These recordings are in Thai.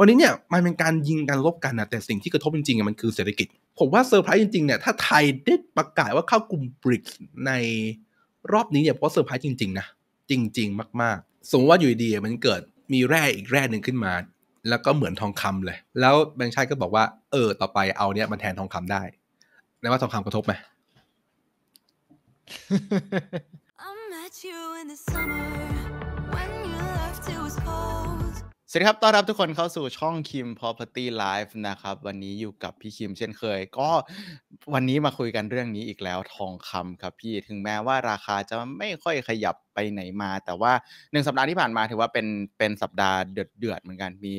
วันนี้เนี่ยมันเป็นการยิงกันลบกันนะแต่สิ่งที่กระทบจริงๆมันคือเศรษฐกิจ ผมว่าเซอร์ไพรส์จริงๆเนี่ยถ้าไทยได้ประกาศว่าเข้ากลุ่มบริกในรอบนี้เนี่ยเพราะเซอร์ไพรส์จริงๆนะจริงๆ มากๆสมมติว่าอยู่ดีมันเกิดมีแร่อีกแร่หนึ่งขึ้นมา แล้วก็เหมือนทองคำเลย แล้วแบงค์ชาติก็บอกว่าเออต่อไปเอาเนี้ยมันแทนทองคำได้แล้วว่าทองคำกระทบไหมสวัสดีครับ ต้อนรับทุกคนเข้าสู่ช่องคิม Property Live นะครับ วันนี้อยู่กับพี่คิม เช่นเคย ก็วันนี้มาคุยกันเรื่องนี้อีกแล้วทองคำครับพี่ ถึงแม้ว่าราคาจะไม่ค่อยขยับไปไหนมา แต่ว่าหนึ่งสัปดาห์ที่ผ่านมาถือว่าเป็นเป็นสัปดาห์เดือดเดือดเหมือนกัน มี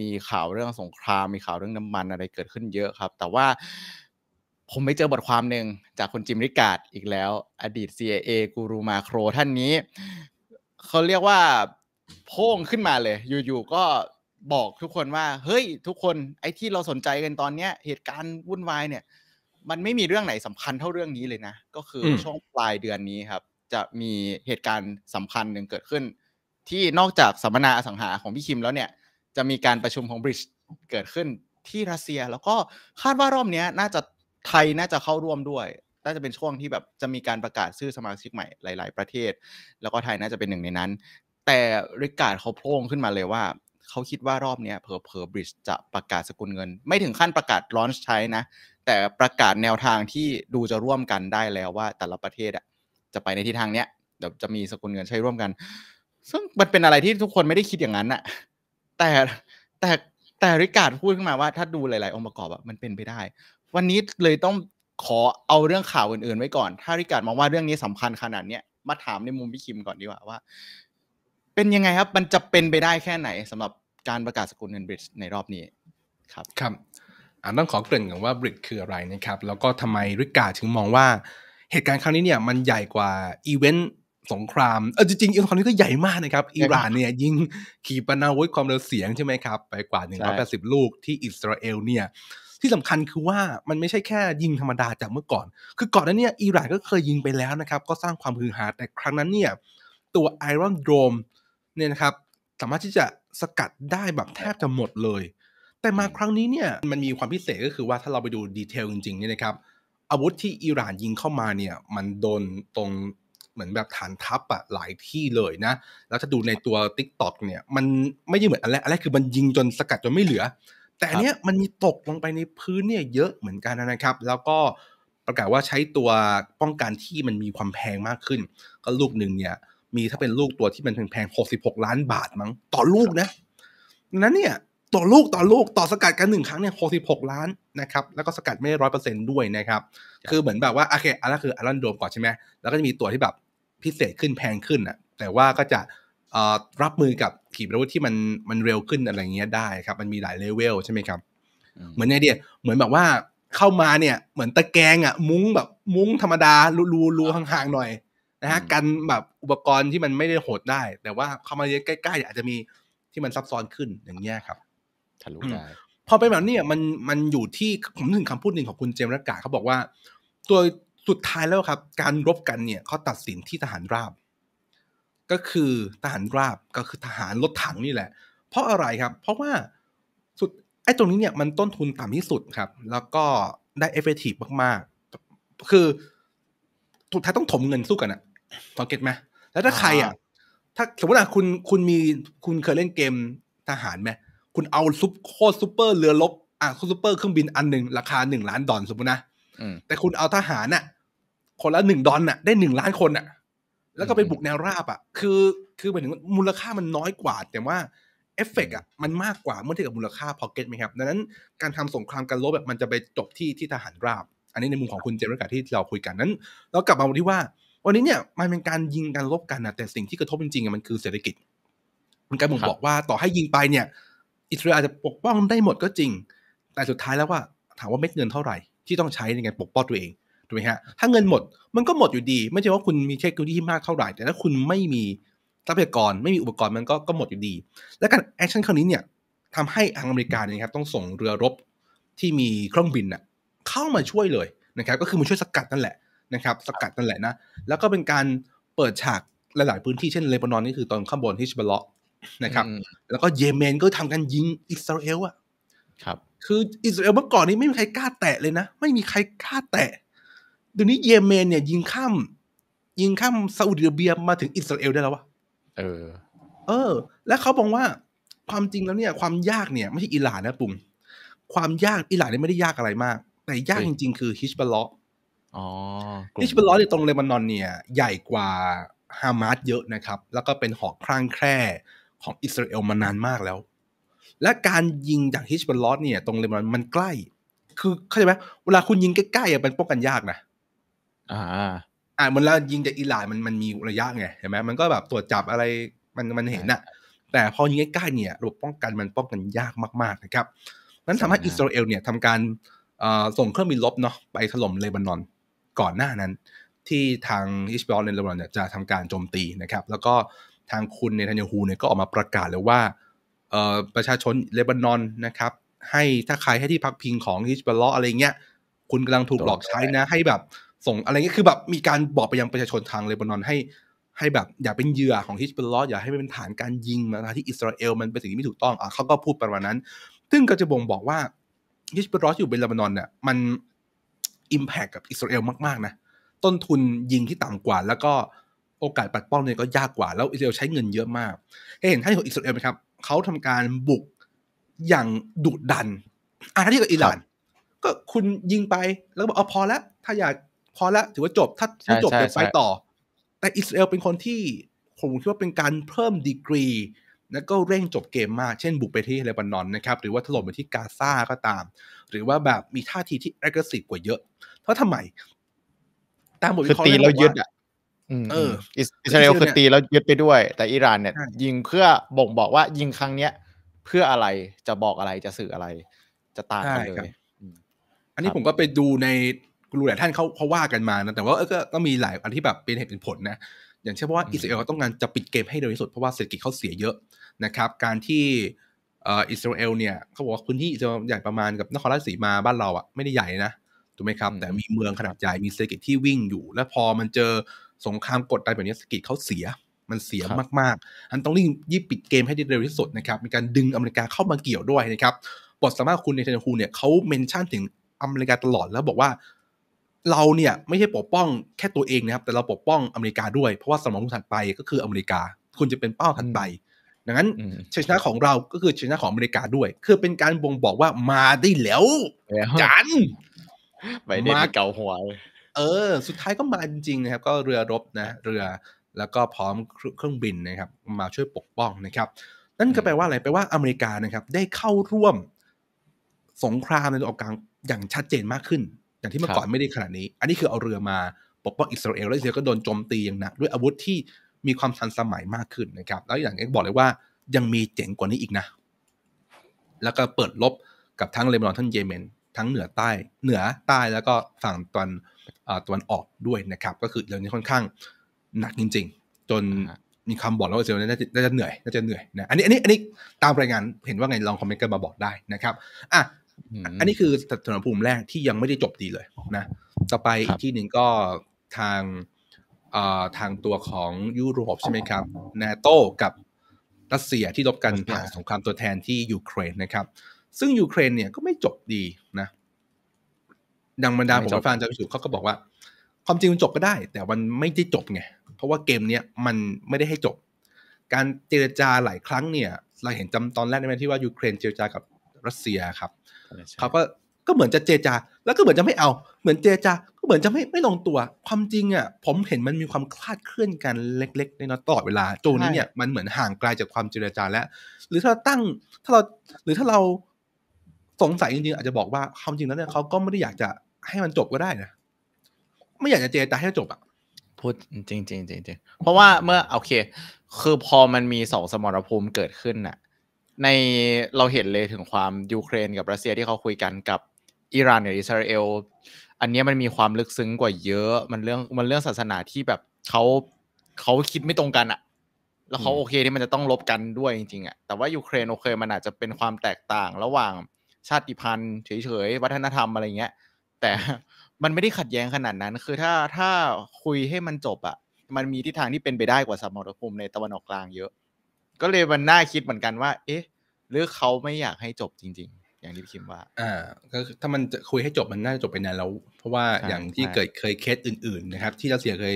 มีข่าวเรื่องสงคราม มีข่าวเรื่องน้ำมันอะไรเกิดขึ้นเยอะครับ แต่ว่าผมไปเจอบทความหนึ่งจากคุณจิมริกาดอีกแล้วอดีต CIA กูรูมาโคร ท่านนี้เขาเรียกว่าโพ่งขึ้นมาเลยอยู่ๆก็บอกทุกคนว่า เฮ้ยทุกคน ไอ้ที่เราสนใจกันตอนเนี้ย เหตุการณ์วุ่นวายเนี่ย มันไม่มีเรื่องไหนสำคัญเท่าเรื่องนี้เลยนะ ก็คือช่วงปลายเดือนนี้ครับ จะมีเหตุการณ์สำคัญหนึ่งเกิดขึ้น ที่นอกจากสัมมนาอสังหาของพี่คิมแล้วเนี่ยจะมีการประชุมของบริษัทเกิดขึ้นที่รัสเซีย แล้วก็คาดว่ารอบนี้น่าจะไทยน่าจะเข้าร่วมด้วยน่าจะเป็นช่วงที่แบบจะมีการประกาศชื่อสมาชิกใหม่หลายๆ ประเทศ แล้วก็ไทยน่าจะเป็นหนึ่งในนั้นแต่ริกาดเขาโพ้่งขึ้นมาเลยว่า เขาคิดว่ารอบนี้เพอเพอบริดจ์จะประกาศสกุลเงิน ไม่ถึงขั้นประกาศลอนช์ใช้นะ แต่ประกาศแนวทางที่ดูจะร่วมกันได้แล้วว่าแต่ละประเทศอ่ะจะไปในทิศทางเนี้ยเดี๋ยวจะมีสกุลเงินใช้ร่วมกัน ซึ่งมันเป็นอะไรที่ทุกคนไม่ได้คิดอย่างนั้นอะแต่แต่แต่ริกาดพูดขึ้นมาว่าถ้าดูหลาย ๆ องค์ประกอบอะมันเป็นไปได้ วันนี้เลยต้องขอเอาเรื่องข่าวอื่น ๆ ไว้ก่อน ถ้าริกาดมองว่าเรื่องนี้สำคัญขนาดเนี้ย มาถามในมุมพี่คิมก่อนดีกว่าว่าเป็นยังไงครับ มันจะเป็นไปได้แค่ไหนสำหรับการประกาศสกุลเงินบริตในรอบนี้ครับ ครับอนต้องขอเกริ่นก่อนว่าบริตคืออะไรนะครับ แล้วก็ทำไมริกาถึงมองว่าเหตุการณ์ครั้งนี้เนี่ย มันใหญ่กว่าอีเวนต์สงครามเออจริงๆ อีเว์ครั้งนี้ก็ใหญ่มากนะครับอิหร่านเนี่ย ยิงขีปนาวุธความเร็วเสียงใช่ไหมครับ ไปกว่า180 ลูกที่อิสราเอลเนี่ยที่สำคัญคือว่ามันไม่ใช่แค่ยิงธรรมดาจากเมื่อก่อน คือก่อนหน้านี้อิหร่านก็เคยยิงไปแล้วนะครับก็สร้างความฮือฮาแต่ครั้งนั้นเนี่ยตัวไอรอนโดมเนี่ยนะครับสามารถที่จะสกัดได้แบบแทบจะหมดเลย แต่มาครั้งนี้เนี่ยมันมีความพิเศษก็คือว่าถ้าเราไปดูดีเทลจริงๆเนี่ยนะครับอาวุธที่อิหร่านยิงเข้ามาเนี่ยมันโดนตรงเหมือนแบบฐานทัพอะหลายที่เลยนะแล้วถ้าดูในตัวทิต็อกเนี่ยมันไม่ใช่เหมือนอันแรกอันแรกคือมันยิงจนสกัดจนไม่เหลือ แต่เนี้ยมันมีตกลงไปในพื้นเนี่ยเยอะเหมือนกันนะครับ แล้วก็ประกาศว่าใช้ตัวป้องกันที่มันมีความแพงมากขึ้น ก็ลูกหนึ่งเนี่ยมีถ้าเป็นลูกตัวที่มันแพงๆหกสิบหกล้านบาทมั้งต่อลูกนะนั้นเนี่ย ต่อลูกต่อลูก ต่อสกัดกันหนึ่งครั้งเนี่ยหกสิบหกล้านนะครับแล้วก็สกัดไม่ได้ร้อยเปอร์เซ็นต์ด้วยนะครับ คือเหมือนแบบว่าโอเคอันนั้นคืออาลันโดมก่อนใช่ไหมแล้วก็จะมีตัวที่แบบพิเศษขึ้นแพงขึ้นอ่ะ แต่ว่าก็จะรับมือกับขีปนาวุธที่มันมันเร็วขึ้นอะไรเงี้ยได้ครับมันมีหลายเลเวลใช่ไหมครับ เหมือนไอเดียเหมือนแบบว่าเข้ามาเนี่ยเหมือนตะแกงอ่ะ มุ้งแบบมุ้งธรรมดารูรูห่างๆหน่อยนะฮะกันแบบอุปกรณ์ที่มันไม่ได้โหดได้ แต่ว่าเข้ามาใกล้ๆอาจจะมีที่มันซับซ้อนขึ้นอย่างเงี้ยครับทะลุได้ พอไปแบบนี้มันมันอยู่ที่ผมถึงคำพูดหนึ่งของคุณเจมส์รักกาเขาบอกว่า ตัวสุดท้ายแล้วครับ การรบกันเนี่ยเขาตัดสินที่ทหารราบ ก็คือทหารราบก็คือทหารรถถังนี่แหละเพราะอะไรครับ เพราะว่าสุดไอ้ตรงนี้เนี่ยมันต้นทุนต่ำที่สุดครับ แล้วก็ได้เอฟเฟกตีฟมากๆคือ สุดท้ายต้องถมเงินสู้กันอะพอเก็ตไหม แล้วถ้าใครอ่ะ ถ้า สมมติว่าคุณคุณมีคุณเคยเล่นเกมทหารไหม คุณเอาซุปโคซุปเปอร์เรือลบอ่ะโคซุปเปอร์เครื่องบินอันหนึ่งราคาหนึ่งล้านดอลสมมตินะแต่คุณเอาทหารน่ะ คนละหนึ่งดอลน่ะได้หนึ่งล้านคนน่ะ แล้วก็ไปบุกแนวราบอ่ะ คือคือหมายถึงมูลค่ามันน้อยกว่า แต่ว่าเอฟเฟกอ่ะมันมากกว่าเมื่อเทียบกับมูลค่าพอเก็ตไหมครับ ดังนั้น การทำสงครามการลบแบบมันจะไปจบที่ที่ทหารราบ อันนี้ในมุมของคุณเจรส์กาที่เราคุยกันนั้นแล้วกลับมาที่ว่าวันนี้เนี่ยมันเป็นการยิงกันลบกันนะแต่สิ่งที่กระทบจริงๆมันคือเศรษฐกิจ มันการบ่งบอกว่าต่อให้ยิงไปเนี่ยอิสราเอลอาจจะปกป้องได้หมดก็จริง แต่สุดท้ายแล้วว่าถามว่าเม็ดเงินเท่าไหร่ ที่ต้องใช้ในการปกป้องตัวเองถูกไหมฮะถ้าเงินหมดมันก็หมดอยู่ดี ไม่ใช่ว่าคุณมีเทคโนโลยีที่มากเท่าไหร่ แต่ถ้าคุณไม่มีทรัพยากรไม่มีอุปกรณ์มันก็ก็หมดอยู่ดี และการแอคชั่นครั้งนี้เนี่ยทำให้อังอเมริกาเนี่ยครับต้องส่งเรือรบที่มีเครื่องบินอะเข้ามาช่วยเลยนะครับก็คือมาช่วยสกัดนั่นแหละนะครับสกัดกันแหละนะ แล้วก็เป็นการเปิดฉากหลาย ๆ พื้นที่เช่นเลบานอนนี่คือตอนข้างบนที่ชิบะเลาะนะครับแล้วก็เยเมนก็ทำกันยิงอิสราเอลอ่ะครับ คืออิสราเอลเมื่อก่อนนี้ไม่มีใครกล้าแตะเลยนะ ไม่มีใครกล้าแตะเดี๋ยวนี้เยเมนเนี่ยยิงข้ามยิงข้ามซาอุดิอาระเบียมาถึงอิสราเอลได้แล้ววะเออเออ แล้วเขาบอกว่าความจริงแล้วเนี่ยความยากเนี่ยไม่ใช่อิหร่านนะปุ่มความยากอิหร่านนี่ไม่ได้ยากอะไรมากแต่ยากจริง ๆ คือฮิชบัลเลาะอ๋อลิบัลลอสตรงเลบานอนเนี่ยใหญ่กว่าฮามาสเยอะนะครับแล้วก็เป็นหอกคลั่งแคร่ของอิสราเอลมานานมากแล้ว และการยิงจากฮิชบัลลอสเนี่ยตรงเลบานอนมันใกล้ คือเข้าใจไหมเวลาคุณยิงใกล้ๆอ่ะเป็นป้องกันยากนะ อ่าอ่ามันแล้วยิงจากอิหร่านมันมันมีระยะไงเห็นไหมมันก็แบบตรวจจับอะไรมันมันเห็นอะแต่พอยิงใกล้ๆเนี่ยระบบป้องกันมันป้องกันยากมากๆนะครับนั้นทำให้อิสราเอลเนี่ยทำการส่งเครื่องบินลบเนาะไปถล่มเลบานอนก่อนหน้านั้นที่ทางอิสบอลเลนเลบอนเนี่ยจะทำการโจมตีนะครับ แล้วก็ทางคุณเนทันยาฮูเนี่ยก็ออกมาประกาศเลยว่าประชาชนเลบานอนนะครับ ให้ถ้าใครให้ที่พักพิงของฮิชบาลอะไรเงี้ย คุณกำลังถูกหลอกใช้นะให้แบบส่งอะไรเงี้ยคือแบบมีการบอกไปยังประชาชนทางเลบานอนให้ ให้แบบอย่าเป็นเหยื่อของฮิจบัลลออย่าให้เป็นฐานการยิง มาที่อิสราเอลมันเป็นสิ่งที่ไม่ถูกต้องอ่ะเขาก็พูดประมาณนั้น ซึ่งก็จะบ่งบอกว่าฮิจบัลลออยู่เป็นเลบานอนเนี่ยมันอิมแพคกับอิสราเอลมาก ๆ นะ ต้นทุนยิงที่ต่ำกว่า แล้วก็โอกาสปัดป้องเนี่ยก็ยากกว่าแล้วอิสราเอลใช้เงินเยอะมากเห็นท่านของอิสราเอลไหมครับเขาทำการบุกอย่างดุดันอาที่กับอิหร่านก็คุณยิงไป แล้วบอกเอาพอแล้ว ถ้าอยากพอแล้วถือว่าจบถ้าไม่จบเดี๋ยวไปต่อ แต่อิสราเอลเป็นคนที่ผมคิดว่าเป็นการเพิ่มดีกรีแล้วก็เร่งจบเกมมาก เช่นบุกไปที่เลบานอนนะครับ หรือว่าถล่มไปที่กาซาก็ตาม หรือว่าแบบมีท่าทีที่ aggressive กว่าเยอะ เพราะทำไม ตามบทวิเคราะห์ตีแล้วยึดอ่ะอิสราเอลคือตีแล้วยึดไปด้วย แต่อิหร่านเนี่ย ยิงเพื่อบ่งบอกว่ายิงครั้งเนี้ยเพื่ออะไร จะบอกอะไร จะสื่ออะไร จะตายกันเลยอันนี้ผมก็ไปดูในกร่มหลายท่านเขาเขาว่ากันมานะ แต่ว่าก็ก็มีหลายอันที่แบบเป็นเหตุเป็นผลนะอย่างเช่นว่าอิสราเอลต้องการจะปิดเกมให้เร็วที่สุดเพราะว่าเศรษฐกิจเขาเสียเยอะนะครับการที่อิสราเอลเนี่ยเขาบอกว่าพื้นที่อลใหญ่ประมาณกับนครราชสีมาบ้านเราอะไม่ได้ใหญ่นะถูกไหมครับแต่มีเมืองขนาดใหญ่มีเศรษฐกิจที่วิ่งอยู่ และพอมันเจอสงครามกดดันแบบนี้เศรษฐกิจเขาเสียมันเสียมากๆอันต้องรีบยิบปิดเกมให้ได้เร็วที่สุดนะครับมีการดึงอเมริกาเข้ามาเกี่ยวด้วยนะครับบทสัมภาษณ์คุณในเทนคูเนี่ยเขาเมนชั่นถึงอเมริกาตลอดแล้วบอกว่าเราเนี่ยไม่ใช่ปกป้องแค่ตัวเองนะครับ แต่เราปกป้องอเมริกาด้วย เพราะว่าสมองคุณถัดไปก็คืออเมริกา คุณจะเป็นเป้าถัดไปดังนั้นชัยชนะของเรา ก็คือชัยชนะของอเมริกาด้วยคือเป็นการบ่งบอกว่ามาได้แล้วกันไมาเก่าหัว เออ สุดท้ายก็มาจริงๆนะครับ ก็เรือรบนะ เรือแล้วก็พร้อมเครื่องบินนะครับ มาช่วยปกป้องนะครับ นั่นก็แปลว่าอะไรแปลว่าอเมริกานะครับ ได้เข้าร่วม สงครามในตะวันออกกลางอย่างชัดเจนมากขึ้นอย่างที่เมื่อก่อนไม่ได้ขนาดนี้ อันนี้คือเอาเรือมาปกป้องอิสราเอลแล้วอิสราเอลก็โดนโจมตีอย่างหนัก ด้วยอาวุธที่มีความทันสมัยมากขึ้นนะครับ แล้วอย่างที่บอกเลยว่ายังมีเจ๋งกว่านี้อีกนะ แล้วก็เปิดลบกับทั้งเลบานอนทั้งเยเมนทั้งเหนือใต้เหนือใต้แล้วก็ฝั่งตอนตอนออกด้วยนะครับ ก็คือเรื่องนี้ค่อนข้างหนักจริงๆ จนมีคำบอกแล้วว่าเซลล์จะน่าจะเหนื่อยน่าจะเหนื่อยนะอันนี้อันนี้อันนี้ตามรายงานเห็นว่าไงลองคอมเมนต์กันมาบอกได้นะครับอ่ะอันนี้คือสนานภูมิแรกที่ยังไม่ได้จบดีเลยนะ ต่อไปอีกที่หนึ่งก็ทางทางตัวของยุโรปใช่ไหมครับนาโต้กับรัสเซียที่รบกันผ่านสงครามตัวแทนที่ยูเครนนะครับ ซึ่งยูเครนเนี่ยก็ไม่จบดีนะ ดังบรรดาผมฟังจากิสุเขาก็บอกว่า ความจริงมันจบก็ได้ แต่มันไม่ได้จบไง เพราะว่าเกมเนี้ยมันไม่ได้ให้จบ การเจรจาหลายครั้งเนี่ย เราเห็นจำตอนแรกในที่ว่ายูเครนเจรจากับรัสเซียครับเขาก็ก็เหมือนจะเจจาแล้วก็เหมือนจะไม่เอา เหมือนเจจาก็เหมือนจะไม่ไม่ลงตัว ความจริงอ่ะผมเห็นมันมีความคลาดเคลื่อนกันเล็กๆน้อยตลอดเวลาโจนี้เนี่ยมันเหมือนห่างไกลจากความเจรจาแล้วหรือถ้าเราตั้งถ้าเราหรือถ้าเราสงสัยจริงๆอาจจะบอกว่าความจริงแล้วเนี่ยเขาก็ไม่ได้อยากจะให้มันจบก็ได้นะไม่อยากจะเจจาให้จบอ่ะพูดจริงจริงๆเพราะว่าเมื่อโอเค คือพอมันมีสองสมรภูมิเกิดขึ้นน่ะในเราเห็นเลยถึงความยูเครนกับรัสเซียที่เขาคุยกันกับอิหร่านหรืออิสราเอล อันนี้มันมีความลึกซึ้งกว่าเยอะ มันเรื่องมันเรื่องศาสนาที่แบบเขาเขาคิดไม่ตรงกันอะแล้วเขาโอเคที่มันจะต้องลบกันด้วยจริงๆอะแต่ว่ายูเครนโอเคมันอาจจะเป็นความแตกต่างระหว่างชาติพันธุ์เฉยๆ วัฒนธรรมอะไรเงี้ยแต่มันไม่ได้ขัดแย้งขนาดนั้น คือถ้าถ้าคุยให้มันจบอะมันมีทิศทางที่เป็นไปได้กว่าสมรภูมิในตะวันออกกลางเยอะก็เลยมันน่าคิดเหมือนกันว่า เอ๊ะ หรือเขาไม่อยากให้จบจริง ๆ อย่างที่พคิมว่า อ่า ก็ถ้ามันจะคุยให้จบมันน่าจะจบไปนานแล้ว เพราะว่าอย่างที่เกิดเคยเคสอื่น ๆ นะครับ ที่รัสเซียเคย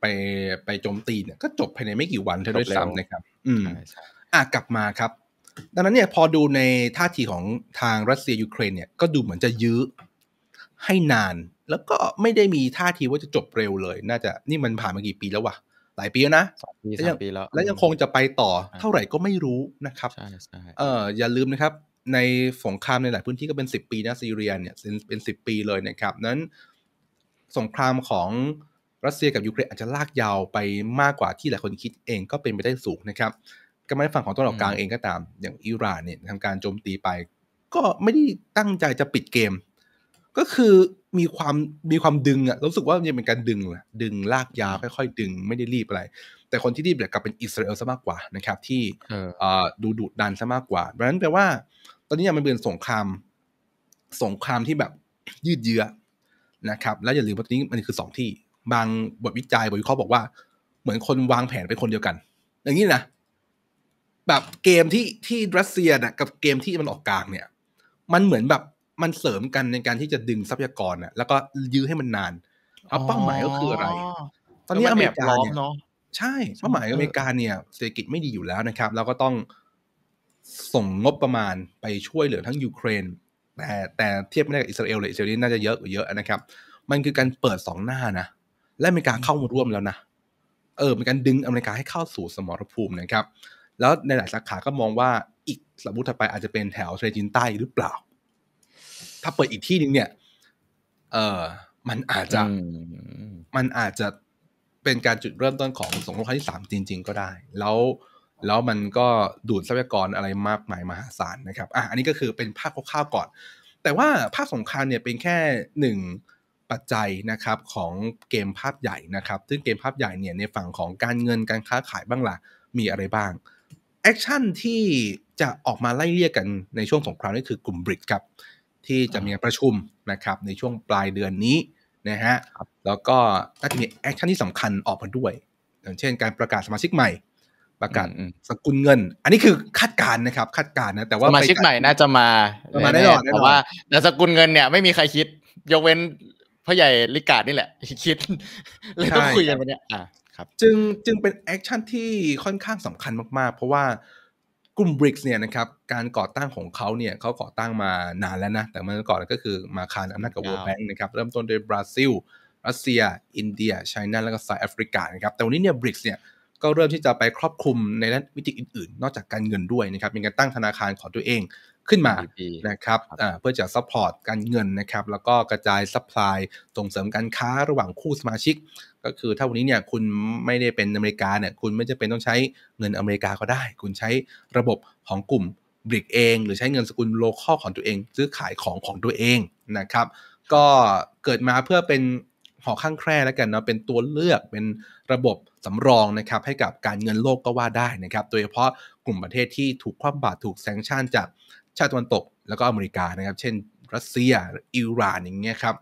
ไปไปโจมตีเนี่ย ก็จบภายในไม่กี่วันเท่าด้วยซ้ำนะครับ อืมอ่ากลับมาครับ ดังนั้นเนี่ยพอดูในท่าทีของทางรัสเซียยูเครนเนี่ย ก็ดูเหมือนจะยื้อให้นาน แล้วก็ไม่ได้มีท่าทีว่าจะจบเร็วเลย น่าจะนี่มันผ่านมากี่ปีแล้ววะลายปีแล้วนะสองปีสปีแล้วและยังคงจะไปต่อ เท่าไหร่ก็ไม่รู้นะครับเอออย่าลืมนะครับ ในสงครามในหลายพื้นที่ก็เป็นสิบปีนะซีเรียเนี่ยเป็นสิบปีเลยนะครับนั้นสงครามของรัสเซียกับยูเครนอาจจะลากยาวไปมากกว่าที่หลายคนคิดเองก็เป็นไปได้สูงนะครับก็ไม่ฝั่งของตัวันอกกลางเองก็ตามอย่างอิหร่านเนี่ยทำการโจมตีไป ก็ไม่ได้ตั้งใจจะปิดเกมก็คือมีความมีความดึงอะรู้สึกว่ามันเป็นการดึงะดึงลากยาวค่อย ๆ ดึงไม่ได้รีบอะไร แต่คนที่รีบเนี่ยกลับเป็นอิสราเอลซะมากกว่านะครับ ที่ดูดุดันซะมากกว่าเพะฉะนั้นแปลว่า ตอนนี้ยังเป็นสงครามสงครามที่แบบยืดเยื้อนะครับ แล้วอย่าลืมว่าตอนนี้มันคือสองที่บางบทวิจัยบทวิเคราะห์บอกว่าเหมือนคนวางแผนเป็นคนเดียวกัน อย่างนี้นะแบบเกมที่ที่รัสเซียนะกับเกมที่มันออกกลางเนี่ย มันเหมือนแบบมันเสริมกันในการที่จะดึงทรัพยากรอ่ะ แล้วก็ยื้อให้มันนานเอาเป้าหมายก็คืออะไร ตอนนี้อเมริกาเนี่ยใช่ เป้าหมายอเมริกาเนี่ยเศรษฐกิจไม่ดีอยู่แล้วนะครับ แล้วก็ต้องส่งงบประมาณไปช่วยเหลือทั้งยูเครน แต่ แต่เทียบไม่ได้กับอิสราเอลเลยอิสราเอลน่าจะเยอะกว่าเยอะนะครับ มันคือการเปิดสองหน้านะ และอเมริกาเข้ามาร่วมแล้วนะ เออเป็นการดึงอเมริกาให้เข้าสู่สมรภูมินะครับ แล้วในหลายสาขา ก็มองว่าอีกสมมติถัดไปอาจจะเป็นแถวทะเลจีนใต้หรือเปล่าถ้าเปิดอีกที่หนึ่งเนี่ย เออมันอาจจะ มันอาจจะเป็นการจุดเริ่มต้นของสงครามที่สามจริงๆ ก็ได้ แล้ว แล้วมันก็ดูดทรัพยากรอะไรมากมายมหาศาลนะครับ อ่ะ อันนี้ก็คือเป็นภาพคร่าวๆก่อน แต่ว่าภาพสงครามเนี่ยเป็นแค่หนึ่งปัจจัยนะครับของเกมภาพใหญ่นะครับ ซึ่งเกมภาพใหญ่เนี่ยในฝั่งของการเงินการค้าขายบ้างละ่ะ มีอะไรบ้าง แอคชั่นที่จะออกมาไล่เรียกกันในช่วงสงครามนี่คือกลุ่มบริกครับที่จะมีประชุมนะครับในช่วงปลายเดือนนี้นะฮะแล้วก็น่าจะมีแอคชั่นที่สำคัญออกมาด้วยอย่างเช่นการประกาศสมาชิกใหม่ ประกาศสกุลเงิน อันนี้คือคาดการณ์นะครับคาดการณ์นะแต่ว่าสมาชิกใหม่น่าจะมามาแน่นอนแต่ว่าแต่สกุลเงินเนี่ยไม่มีใครคิด ยกเว้นพ่อใหญ่ลิกาดนี่แหละ คิดเลยต้องคุยกันวันนี้อ่าครับจึงจึงเป็นแอคชั่นที่ค่อนข้างสำคัญมากๆ เพราะว่ากลุ่ม BRICS เนี่ยนะครับ การก่อตั้งของเขาเนี่ยเขาก่อตั้งมานานแล้วนะ แต่เมื่อก่อนก็คือมาคานอำนาจกับ World Bank นะครับ เริ่มต้นโดยบราซิลรัสเซียอินเดียไชน่าแล้วก็สายแอฟริกานะครับ แต่วันนี้เนี่ยบริกเนี่ยก็เริ่มที่จะไปครอบคลุมในด้านวิธีอื่น ๆ นอกจากการเงินด้วยนะครับ มีการตั้งธนาคารของตัวเองขึ้นมานะครับเพื่อจะซัพพอร์ตการเงินนะครับ แล้วก็กระจายซัพพลายส่งเสริมการค้าระหว่างคู่สมาชิก ก็คือถ้าวันนี้เนี่ยคุณไม่ได้เป็นอเมริกาเนี่ย คุณไม่จะเป็นต้องใช้เงินอเมริกาก็ได้ คุณใช้ระบบของกลุ่มบริกเอง หรือใช้เงินสกุลโลคอลของตัวเองซื้อขายของของตัวเองนะครับ ก็เกิดมาเพื่อเป็นหอข้างแคร่แล้วกันเนาะเป็นตัวเลือกเป็นระบบสำรองนะครับให้กับการเงินโลกก็ว่าได้นะครับ โดยเฉพาะกลุ่มประเทศที่ถูกคว่ำบาตรถูกแซงชันจากชาติตะวันตกแล้วก็อเมริกานะครับเช่นรัสเซียอิหร่านอย่างเงี้ยครับ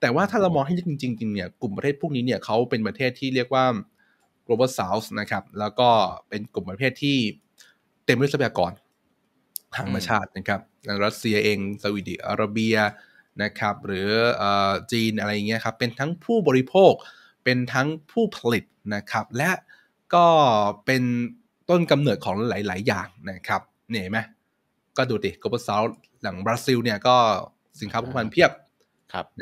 แต่ว่าถ้าเรามองให้จริงจริงเนี่ยกลุ่มประเทศพวกนี้เนี่ยเขาเป็นประเทศที่เรียกว่า global south นะครับแล้วก็เป็นกลุ่มประเทศที่เต็มด้วยทรัพยากรทางธรรมชาตินะครับรัสเซียเองซาอุดิอาระเบียนะครับหรืออจีนอะไรเงี้ยครับเป็นทั้งผู้บริโภคเป็นทั้งผู้ผลิตนะครับและก็เป็นต้นกำเนิดของหลายๆ อย่างนะครับเห็นไหมก็ดูดิก l o b a l หลังบราซิลเนี่ยก็สินค้าพวกมันเพียบ